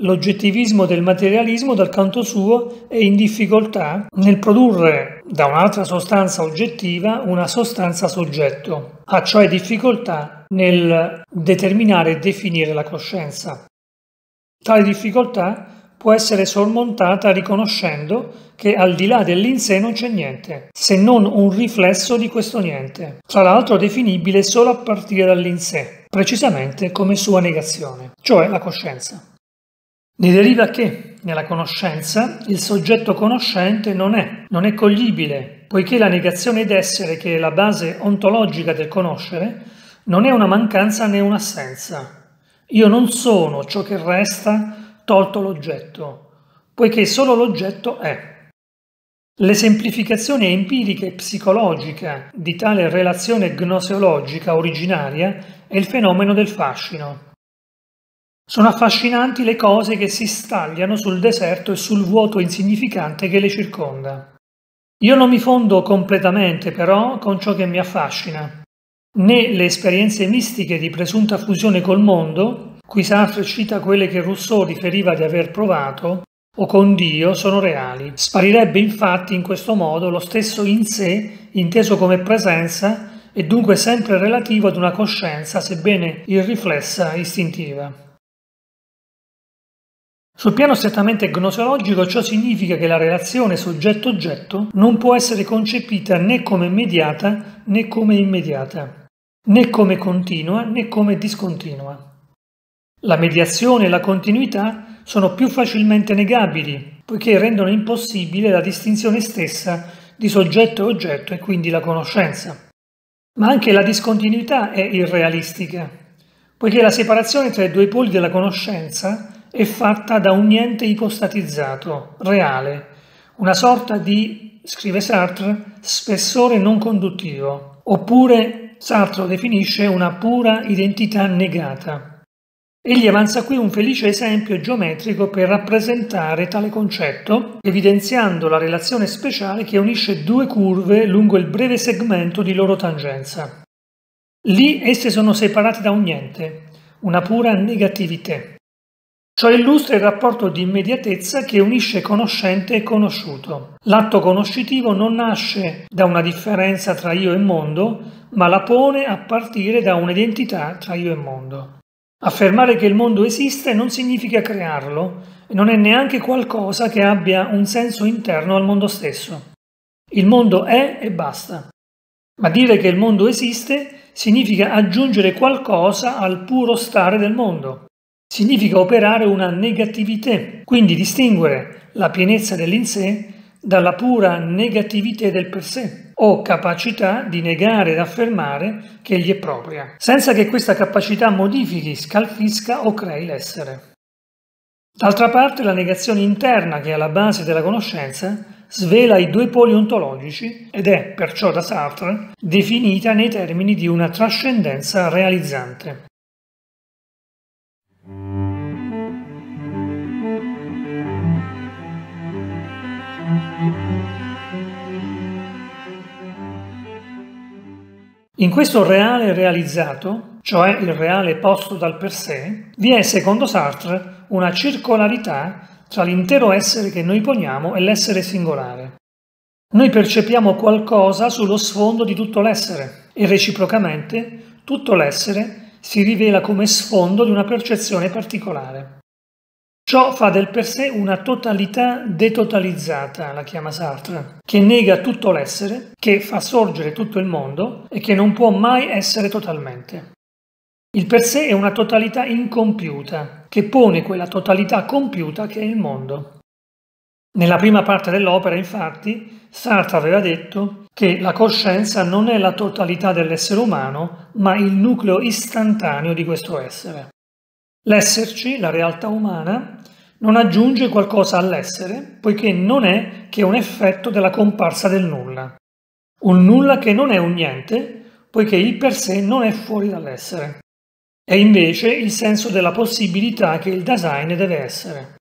L'oggettivismo del materialismo, dal canto suo, è in difficoltà nel produrre da un'altra sostanza oggettiva una sostanza soggetto, ha cioè difficoltà nel determinare e definire la coscienza. Tale difficoltà può essere sormontata riconoscendo che al di là dell'in sé non c'è niente, se non un riflesso di questo niente, tra l'altro definibile solo a partire dall'in sé, precisamente come sua negazione, cioè la coscienza. Ne deriva che, nella conoscenza, il soggetto conoscente non è, non è coglibile, poiché la negazione d'essere, che è la base ontologica del conoscere, non è una mancanza né un'assenza. Io non sono ciò che resta tolto l'oggetto, poiché solo l'oggetto è. L'esemplificazione empirica e psicologica di tale relazione gnoseologica originaria è il fenomeno del fascino. Sono affascinanti le cose che si stagliano sul deserto e sul vuoto insignificante che le circonda. Io non mi fondo completamente però con ciò che mi affascina, né le esperienze mistiche di presunta fusione col mondo, cui Sartre cita quelle che Rousseau riferiva di aver provato, o con Dio sono reali. Sparirebbe infatti in questo modo lo stesso in sé, inteso come presenza e dunque sempre relativo ad una coscienza, sebbene irriflessa, istintiva. Sul piano strettamente gnoseologico ciò significa che la relazione soggetto-oggetto non può essere concepita né come mediata né come immediata, né come continua né come discontinua. La mediazione e la continuità sono più facilmente negabili, poiché rendono impossibile la distinzione stessa di soggetto e oggetto e quindi la conoscenza. Ma anche la discontinuità è irrealistica, poiché la separazione tra i due poli della conoscenza è fatta da un niente ipostatizzato, reale, una sorta di, scrive Sartre, spessore non conduttivo, oppure Sartre lo definisce una pura identità negata. Egli avanza qui un felice esempio geometrico per rappresentare tale concetto, evidenziando la relazione speciale che unisce due curve lungo il breve segmento di loro tangenza. Lì esse sono separate da un niente, una pura negatività. Ciò illustra il rapporto di immediatezza che unisce conoscente e conosciuto. L'atto conoscitivo non nasce da una differenza tra io e mondo, ma la pone a partire da un'identità tra io e mondo. Affermare che il mondo esiste non significa crearlo, non è neanche qualcosa che abbia un senso interno al mondo stesso. Il mondo è e basta. Ma dire che il mondo esiste significa aggiungere qualcosa al puro stare del mondo. Significa operare una negatività, quindi distinguere la pienezza dell'in sé dalla pura negatività del per sé o capacità di negare ed affermare che gli è propria, senza che questa capacità modifichi, scalfisca o crei l'essere. D'altra parte la negazione interna che è alla base della conoscenza svela i due poli ontologici ed è, perciò da Sartre, definita nei termini di una trascendenza realizzante. In questo reale realizzato, cioè il reale posto dal per sé, vi è, secondo Sartre, una circolarità tra l'intero essere che noi poniamo e l'essere singolare. Noi percepiamo qualcosa sullo sfondo di tutto l'essere e reciprocamente tutto l'essere si rivela come sfondo di una percezione particolare. Ciò fa del per sé una totalità detotalizzata, la chiama Sartre, che nega tutto l'essere, che fa sorgere tutto il mondo e che non può mai essere totalmente. Il per sé è una totalità incompiuta, che pone quella totalità compiuta che è il mondo. Nella prima parte dell'opera, infatti, Sartre aveva detto che la coscienza non è la totalità dell'essere umano, ma il nucleo istantaneo di questo essere. L'esserci, la realtà umana, non aggiunge qualcosa all'essere, poiché non è che un effetto della comparsa del nulla. Un nulla che non è un niente, poiché il per sé non è fuori dall'essere. È invece il senso della possibilità che il design deve essere.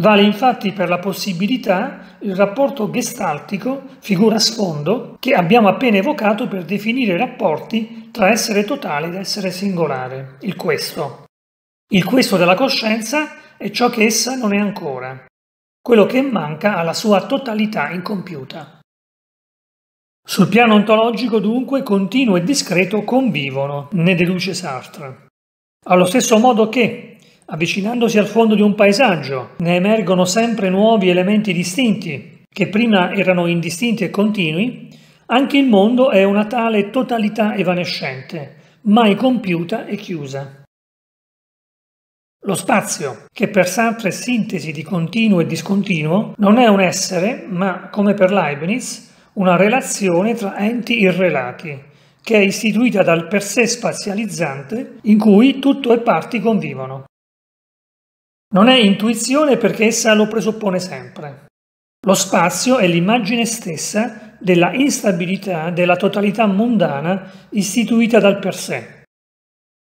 Vale infatti per la possibilità il rapporto gestaltico, figura sfondo, che abbiamo appena evocato per definire i rapporti tra essere totale ed essere singolare, il questo. Il questo della coscienza è ciò che essa non è ancora, quello che manca alla sua totalità incompiuta. Sul piano ontologico dunque continuo e discreto convivono, ne deduce Sartre. Allo stesso modo che, avvicinandosi al fondo di un paesaggio, ne emergono sempre nuovi elementi distinti, che prima erano indistinti e continui, anche il mondo è una tale totalità evanescente, mai compiuta e chiusa. Lo spazio, che per Sartre è sintesi di continuo e discontinuo, non è un essere, ma, come per Leibniz, una relazione tra enti irrelati, che è istituita dal per sé spazializzante in cui tutto e parti convivono. Non è intuizione perché essa lo presuppone sempre. Lo spazio è l'immagine stessa della instabilità della totalità mondana istituita dal per sé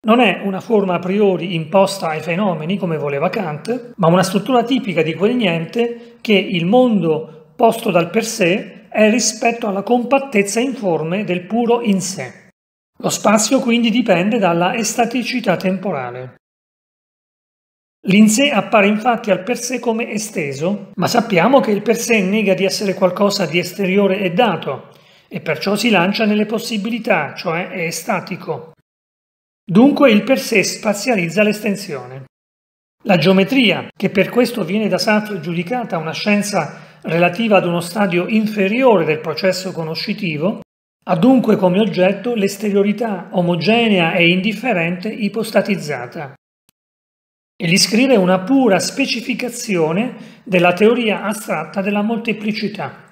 non è una forma a priori imposta ai fenomeni come voleva Kant, ma una struttura tipica di quel niente che il mondo posto dal per sé è rispetto alla compattezza informe del puro in sé. Lo spazio quindi dipende dalla estaticità temporale. L'in sé appare infatti al per sé come esteso, ma sappiamo che il per sé nega di essere qualcosa di esteriore e dato, e perciò si lancia nelle possibilità, cioè è estatico. Dunque il per sé spazializza l'estensione. La geometria, che per questo viene da Sartre giudicata una scienza relativa ad uno stadio inferiore del processo conoscitivo, ha dunque come oggetto l'esteriorità omogenea e indifferente ipostatizzata e gli scrive una pura specificazione della teoria astratta della molteplicità.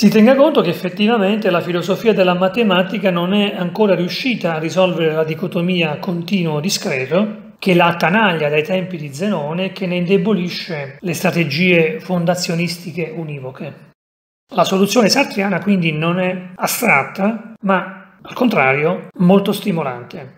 Si tenga conto che effettivamente la filosofia della matematica non è ancora riuscita a risolvere la dicotomia continuo-discreto, che la attanaglia dai tempi di Zenone che ne indebolisce le strategie fondazionistiche univoche. La soluzione sartriana quindi non è astratta, ma al contrario molto stimolante.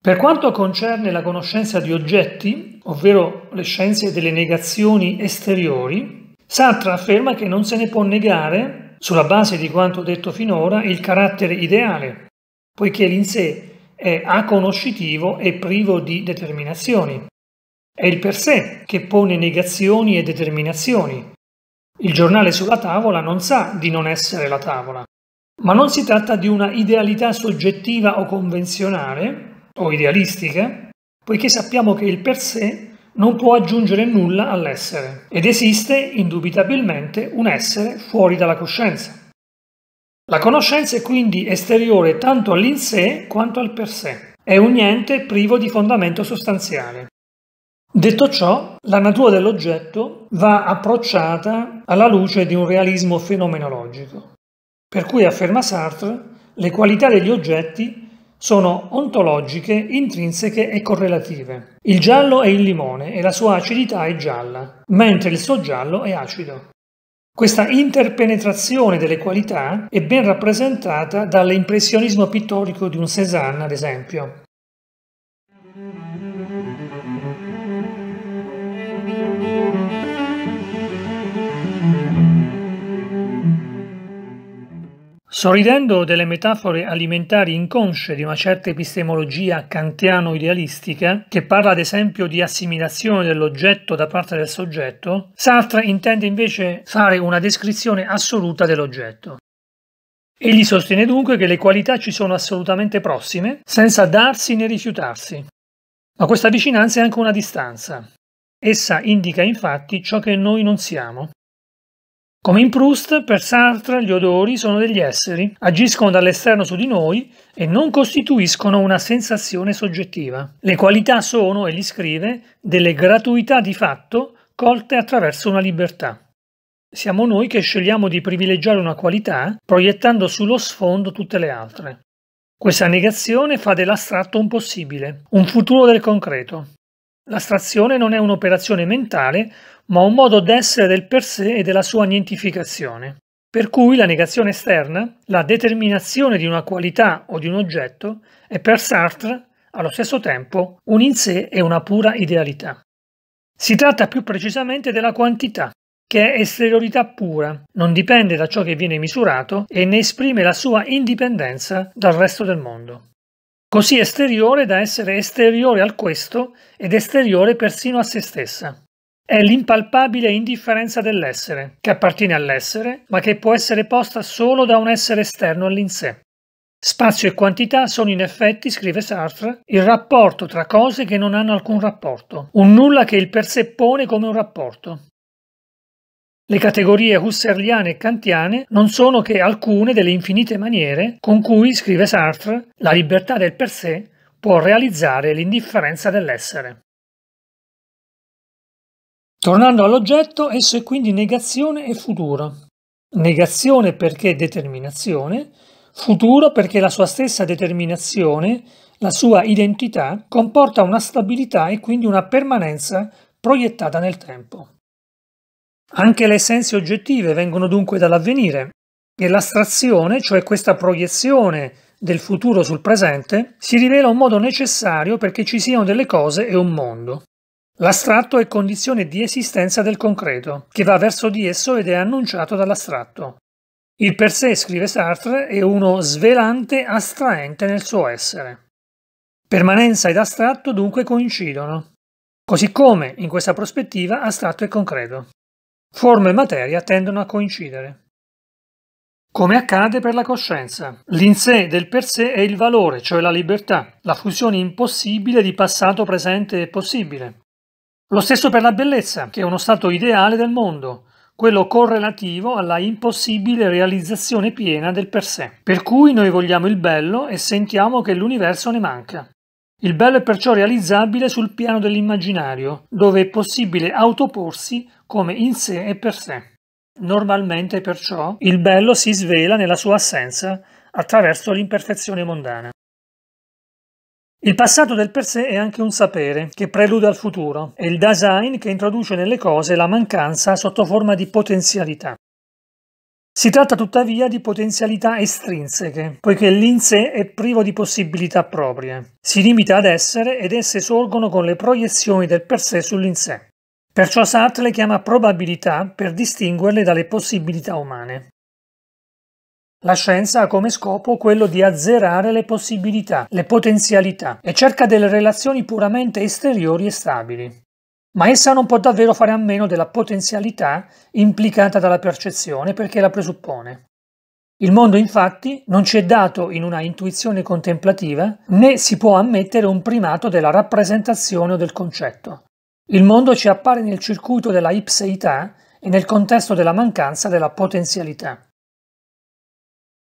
Per quanto concerne la conoscenza di oggetti, ovvero le scienze delle negazioni esteriori, Sartre afferma che non se ne può negare, sulla base di quanto detto finora, il carattere ideale, poiché l'in sé è aconoscitivo e privo di determinazioni. È il per sé che pone negazioni e determinazioni. Il giornale sulla tavola non sa di non essere la tavola, ma non si tratta di una idealità soggettiva o convenzionale o idealistica, poiché sappiamo che il per sé non può aggiungere nulla all'essere ed esiste indubitabilmente un essere fuori dalla coscienza. La conoscenza è quindi esteriore tanto all'in sé quanto al per sé, è un niente privo di fondamento sostanziale. Detto ciò, la natura dell'oggetto va approcciata alla luce di un realismo fenomenologico. Per cui afferma Sartre, le qualità degli oggetti sono ontologiche, intrinseche e correlative. Il giallo è il limone e la sua acidità è gialla, mentre il suo giallo è acido. Questa interpenetrazione delle qualità è ben rappresentata dall'impressionismo pittorico di un Cézanne, ad esempio, Sorridendo delle metafore alimentari inconsce di una certa epistemologia kantiano-idealistica, che parla ad esempio di assimilazione dell'oggetto da parte del soggetto, Sartre intende invece fare una descrizione assoluta dell'oggetto. Egli sostiene dunque che le qualità ci sono assolutamente prossime, senza darsi né rifiutarsi. Ma questa vicinanza è anche una distanza. Essa indica infatti ciò che noi non siamo, come in Proust, per Sartre gli odori sono degli esseri, agiscono dall'esterno su di noi e non costituiscono una sensazione soggettiva. Le qualità sono, egli scrive, delle gratuità di fatto colte attraverso una libertà. Siamo noi che scegliamo di privilegiare una qualità proiettando sullo sfondo tutte le altre. Questa negazione fa dell'astratto un possibile, un futuro del concreto. L'astrazione non è un'operazione mentale ma un modo d'essere del per sé e della sua nientificazione. Per cui la negazione esterna, la determinazione di una qualità o di un oggetto, è per Sartre allo stesso tempo un in sé e una pura idealità. Si tratta più precisamente della quantità, che è esteriorità pura, non dipende da ciò che viene misurato e ne esprime la sua indipendenza dal resto del mondo. Così esteriore da essere esteriore al questo ed esteriore persino a se stessa è l'impalpabile indifferenza dell'essere, che appartiene all'essere, ma che può essere posta solo da un essere esterno all'insè. Spazio e quantità sono in effetti, scrive Sartre, il rapporto tra cose che non hanno alcun rapporto, un nulla che il per sé pone come un rapporto. Le categorie husserliane e kantiane non sono che alcune delle infinite maniere con cui, scrive Sartre, la libertà del per sé può realizzare l'indifferenza dell'essere. Tornando all'oggetto, esso è quindi negazione e futuro. Negazione perché determinazione, futuro perché la sua stessa determinazione, la sua identità, comporta una stabilità e quindi una permanenza proiettata nel tempo. Anche le essenze oggettive vengono dunque dall'avvenire e l'astrazione, cioè questa proiezione del futuro sul presente, si rivela un modo necessario perché ci siano delle cose e un mondo. L'astratto è condizione di esistenza del concreto, che va verso di esso ed è annunciato dall'astratto. Il per sé, scrive Sartre, è uno svelante astraente nel suo essere. Permanenza ed astratto dunque coincidono, così come, in questa prospettiva, astratto e concreto. Forma e materia tendono a coincidere. Come accade per la coscienza, l'in-sé del per sé è il valore, cioè la libertà, la fusione impossibile di passato, presente e possibile, lo stesso per la bellezza, che è uno stato ideale del mondo, quello correlativo alla impossibile realizzazione piena del per sé. Per cui noi vogliamo il bello e sentiamo che l'universo ne manca. Il bello è perciò realizzabile sul piano dell'immaginario, dove è possibile autoporsi come in sé e per sé. Normalmente perciò il bello si svela nella sua assenza attraverso l'imperfezione mondana. Il passato del per sé è anche un sapere che prelude al futuro, è il Dasein che introduce nelle cose la mancanza sotto forma di potenzialità. Si tratta tuttavia di potenzialità estrinseche, poiché l'in sé è privo di possibilità proprie, si limita ad essere ed esse sorgono con le proiezioni del per sé sull'in sé. Perciò Sartre le chiama probabilità per distinguerle dalle possibilità umane. La scienza ha come scopo quello di azzerare le possibilità, le potenzialità e cerca delle relazioni puramente esteriori e stabili. Ma essa non può davvero fare a meno della potenzialità implicata dalla percezione perché la presuppone. Il mondo infatti non ci è dato in una intuizione contemplativa né si può ammettere un primato della rappresentazione o del concetto. Il mondo ci appare nel circuito della ipseità e nel contesto della mancanza della potenzialità.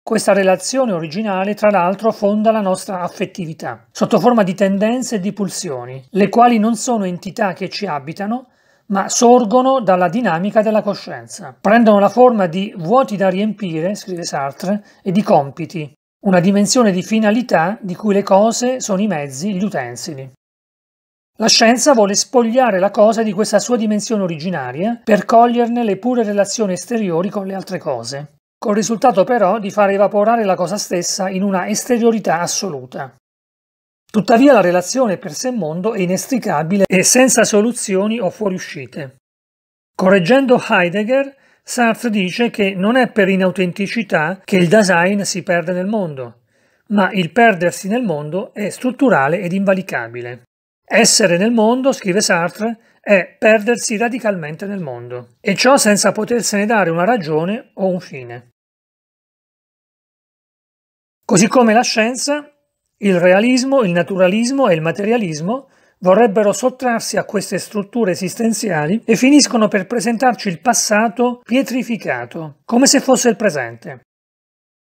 Questa relazione originale, tra l'altro, fonda la nostra affettività, sotto forma di tendenze e di pulsioni, le quali non sono entità che ci abitano, ma sorgono dalla dinamica della coscienza. Prendono la forma di vuoti da riempire, scrive Sartre, e di compiti, una dimensione di finalità di cui le cose sono i mezzi, gli utensili. La scienza vuole spogliare la cosa di questa sua dimensione originaria per coglierne le pure relazioni esteriori con le altre cose col risultato però di far evaporare la cosa stessa in una esteriorità assoluta. Tuttavia la relazione per sé mondo è inestricabile e senza soluzioni o fuoriuscite. Correggendo Heidegger, Sartre dice che non è per inautenticità che il design si perde nel mondo, ma il perdersi nel mondo è strutturale ed invalicabile. Essere nel mondo, scrive Sartre, è perdersi radicalmente nel mondo, e ciò senza potersene dare una ragione o un fine. Così come la scienza, il realismo, il naturalismo e il materialismo vorrebbero sottrarsi a queste strutture esistenziali e finiscono per presentarci il passato pietrificato, come se fosse il presente.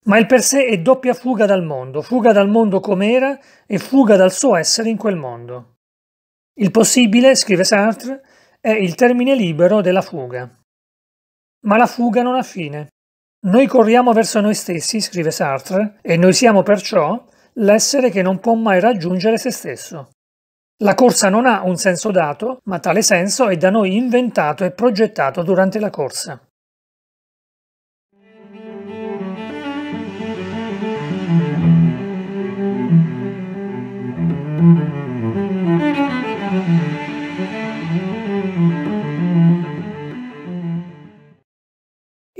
Ma il per sé è doppia fuga dal mondo, fuga dal mondo com'era e fuga dal suo essere in quel mondo. Il possibile, scrive Sartre, è il termine libero della fuga. Ma la fuga non ha fine. Noi corriamo verso noi stessi, scrive Sartre, e noi siamo perciò l'essere che non può mai raggiungere se stesso. La corsa non ha un senso dato, ma tale senso è da noi inventato e progettato durante la corsa.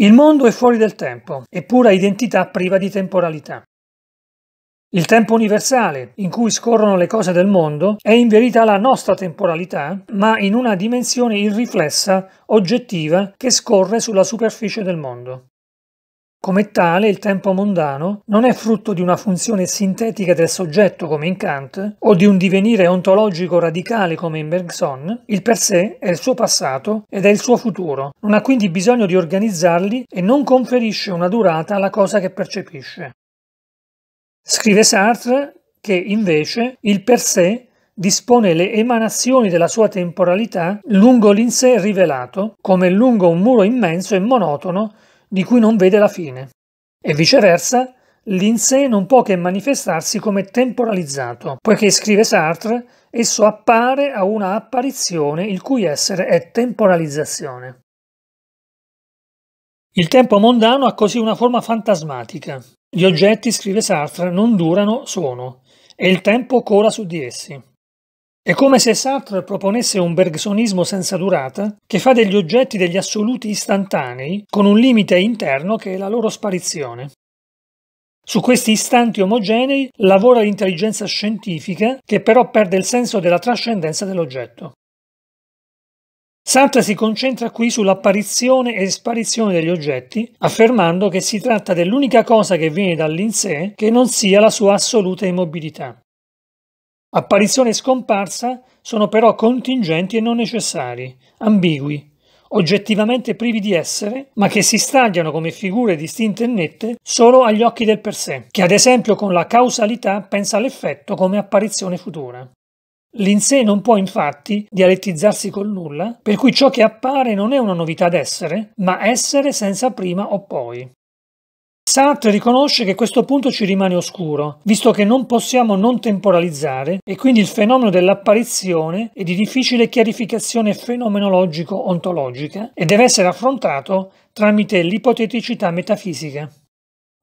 Il mondo è fuori del tempo, è pura identità priva di temporalità. Il tempo universale, in cui scorrono le cose del mondo, è in verità la nostra temporalità, ma in una dimensione irriflessa, oggettiva, che scorre sulla superficie del mondo. Come tale, il tempo mondano non è frutto di una funzione sintetica del soggetto come in Kant o di un divenire ontologico radicale come in Bergson, il per sé è il suo passato ed è il suo futuro, non ha quindi bisogno di organizzarli e non conferisce una durata alla cosa che percepisce. Scrive Sartre che invece il per sé dispone le emanazioni della sua temporalità lungo l'insè rivelato, come lungo un muro immenso e monotono di cui non vede la fine, e viceversa l'insè non può che manifestarsi come temporalizzato, poiché scrive Sartre, esso appare a una apparizione il cui essere è temporalizzazione. Il tempo mondano ha così una forma fantasmatica. Gli oggetti, scrive Sartre, non durano, sono, e il tempo cola su di essi. È come se Sartre proponesse un bergsonismo senza durata che fa degli oggetti degli assoluti istantanei con un limite interno che è la loro sparizione. Su questi istanti omogenei lavora l'intelligenza scientifica che però perde il senso della trascendenza dell'oggetto. Sartre si concentra qui sull'apparizione e sparizione degli oggetti, affermando che si tratta dell'unica cosa che viene dall'in sé che non sia la sua assoluta immobilità. Apparizione e scomparsa sono però contingenti e non necessari, ambigui, oggettivamente privi di essere, ma che si stagliano come figure distinte e nette solo agli occhi del per sé, che ad esempio con la causalità pensa all'effetto come apparizione futura. L'in sé non può infatti dialettizzarsi col nulla, per cui ciò che appare non è una novità d'essere, ma essere senza prima o poi. Sartre riconosce che questo punto ci rimane oscuro, visto che non possiamo non temporalizzare e quindi il fenomeno dell'apparizione è di difficile chiarificazione fenomenologico-ontologica e deve essere affrontato tramite l'ipoteticità metafisica.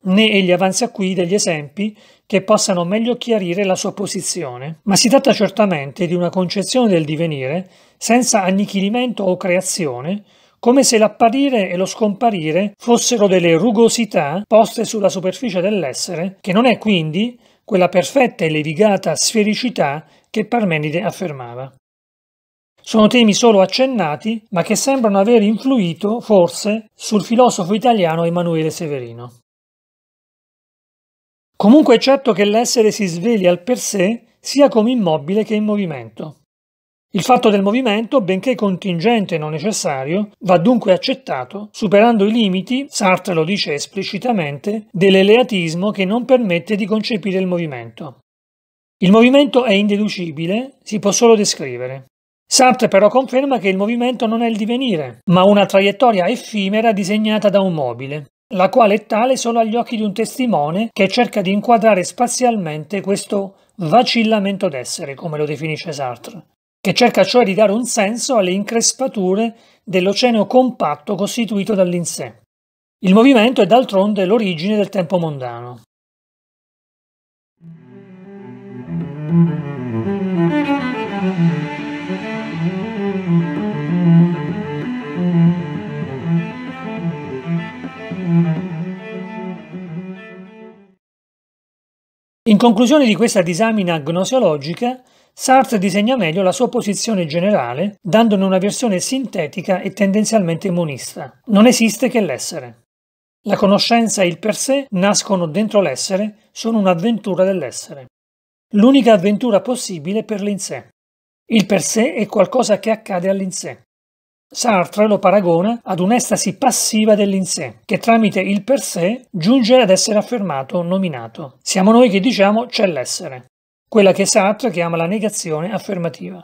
Né egli avanza qui degli esempi che possano meglio chiarire la sua posizione, ma si tratta certamente di una concezione del divenire senza annichilimento o creazione, come se l'apparire e lo scomparire fossero delle rugosità poste sulla superficie dell'essere, che non è quindi quella perfetta e levigata sfericità che Parmenide affermava. Sono temi solo accennati, ma che sembrano aver influito, forse, sul filosofo italiano Emanuele Severino. Comunque è certo che l'essere si svegli al per sé sia come immobile che in movimento. Il fatto del movimento, benché contingente e non necessario, va dunque accettato, superando i limiti, Sartre lo dice esplicitamente, dell'eleatismo che non permette di concepire il movimento. Il movimento è indeducibile, si può solo descrivere. Sartre però conferma che il movimento non è il divenire, ma una traiettoria effimera disegnata da un mobile, la quale è tale solo agli occhi di un testimone che cerca di inquadrare spazialmente questo vacillamento d'essere, come lo definisce Sartre che cerca cioè di dare un senso alle increspature dell'oceano compatto costituito dall'insè. Il movimento è d'altronde l'origine del tempo mondano. In conclusione di questa disamina gnosiologica, Sartre disegna meglio la sua posizione generale, dandone una versione sintetica e tendenzialmente monista. Non esiste che l'essere. La conoscenza e il per sé nascono dentro l'essere, sono un'avventura dell'essere. L'unica avventura possibile per l'insè. Il per sé è qualcosa che accade all'insè. Sartre lo paragona ad un'estasi passiva dell'insè, che tramite il per sé giunge ad essere affermato, nominato. Siamo noi che diciamo c'è l'essere quella che Sartre chiama la negazione affermativa.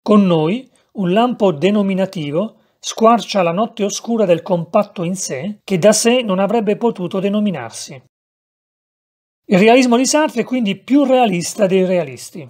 Con noi un lampo denominativo squarcia la notte oscura del compatto in sé che da sé non avrebbe potuto denominarsi. Il realismo di Sartre è quindi più realista dei realisti.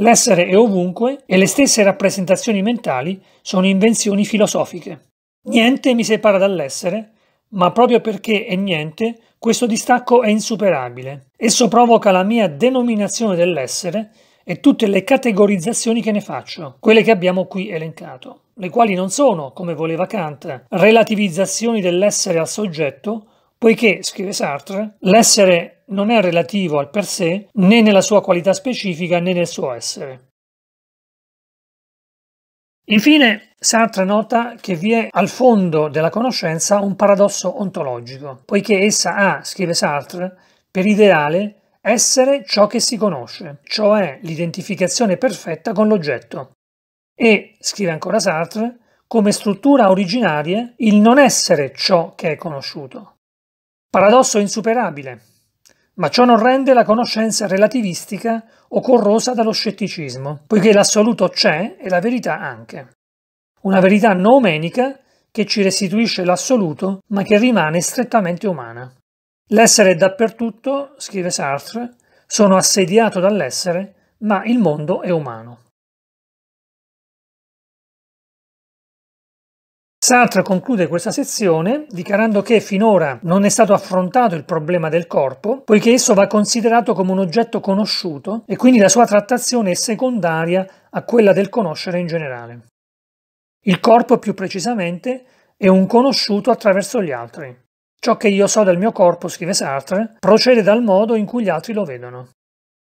L'essere è ovunque e le stesse rappresentazioni mentali sono invenzioni filosofiche. Niente mi separa dall'essere, ma proprio perché è niente questo distacco è insuperabile. Esso provoca la mia denominazione dell'essere e tutte le categorizzazioni che ne faccio, quelle che abbiamo qui elencato, le quali non sono, come voleva Kant, relativizzazioni dell'essere al soggetto, poiché, scrive Sartre, l'essere non è relativo al per sé né nella sua qualità specifica né nel suo essere. Infine, Sartre nota che vi è al fondo della conoscenza un paradosso ontologico, poiché essa ha, scrive Sartre, per ideale essere ciò che si conosce, cioè l'identificazione perfetta con l'oggetto. E, scrive ancora Sartre, come struttura originaria il non essere ciò che è conosciuto. Paradosso insuperabile, ma ciò non rende la conoscenza relativistica o corrosa dallo scetticismo, poiché l'assoluto c'è e la verità anche. Una verità noumenica che ci restituisce l'assoluto, ma che rimane strettamente umana. L'essere è dappertutto, scrive Sartre, sono assediato dall'essere, ma il mondo è umano. Sartre conclude questa sezione dichiarando che finora non è stato affrontato il problema del corpo, poiché esso va considerato come un oggetto conosciuto e quindi la sua trattazione è secondaria a quella del conoscere in generale. Il corpo, più precisamente, è un conosciuto attraverso gli altri. Ciò che io so del mio corpo, scrive Sartre, procede dal modo in cui gli altri lo vedono.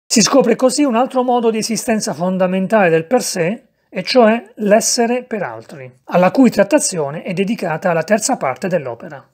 Si scopre così un altro modo di esistenza fondamentale del per sé, e cioè l'essere per altri, alla cui trattazione è dedicata la terza parte dell'opera.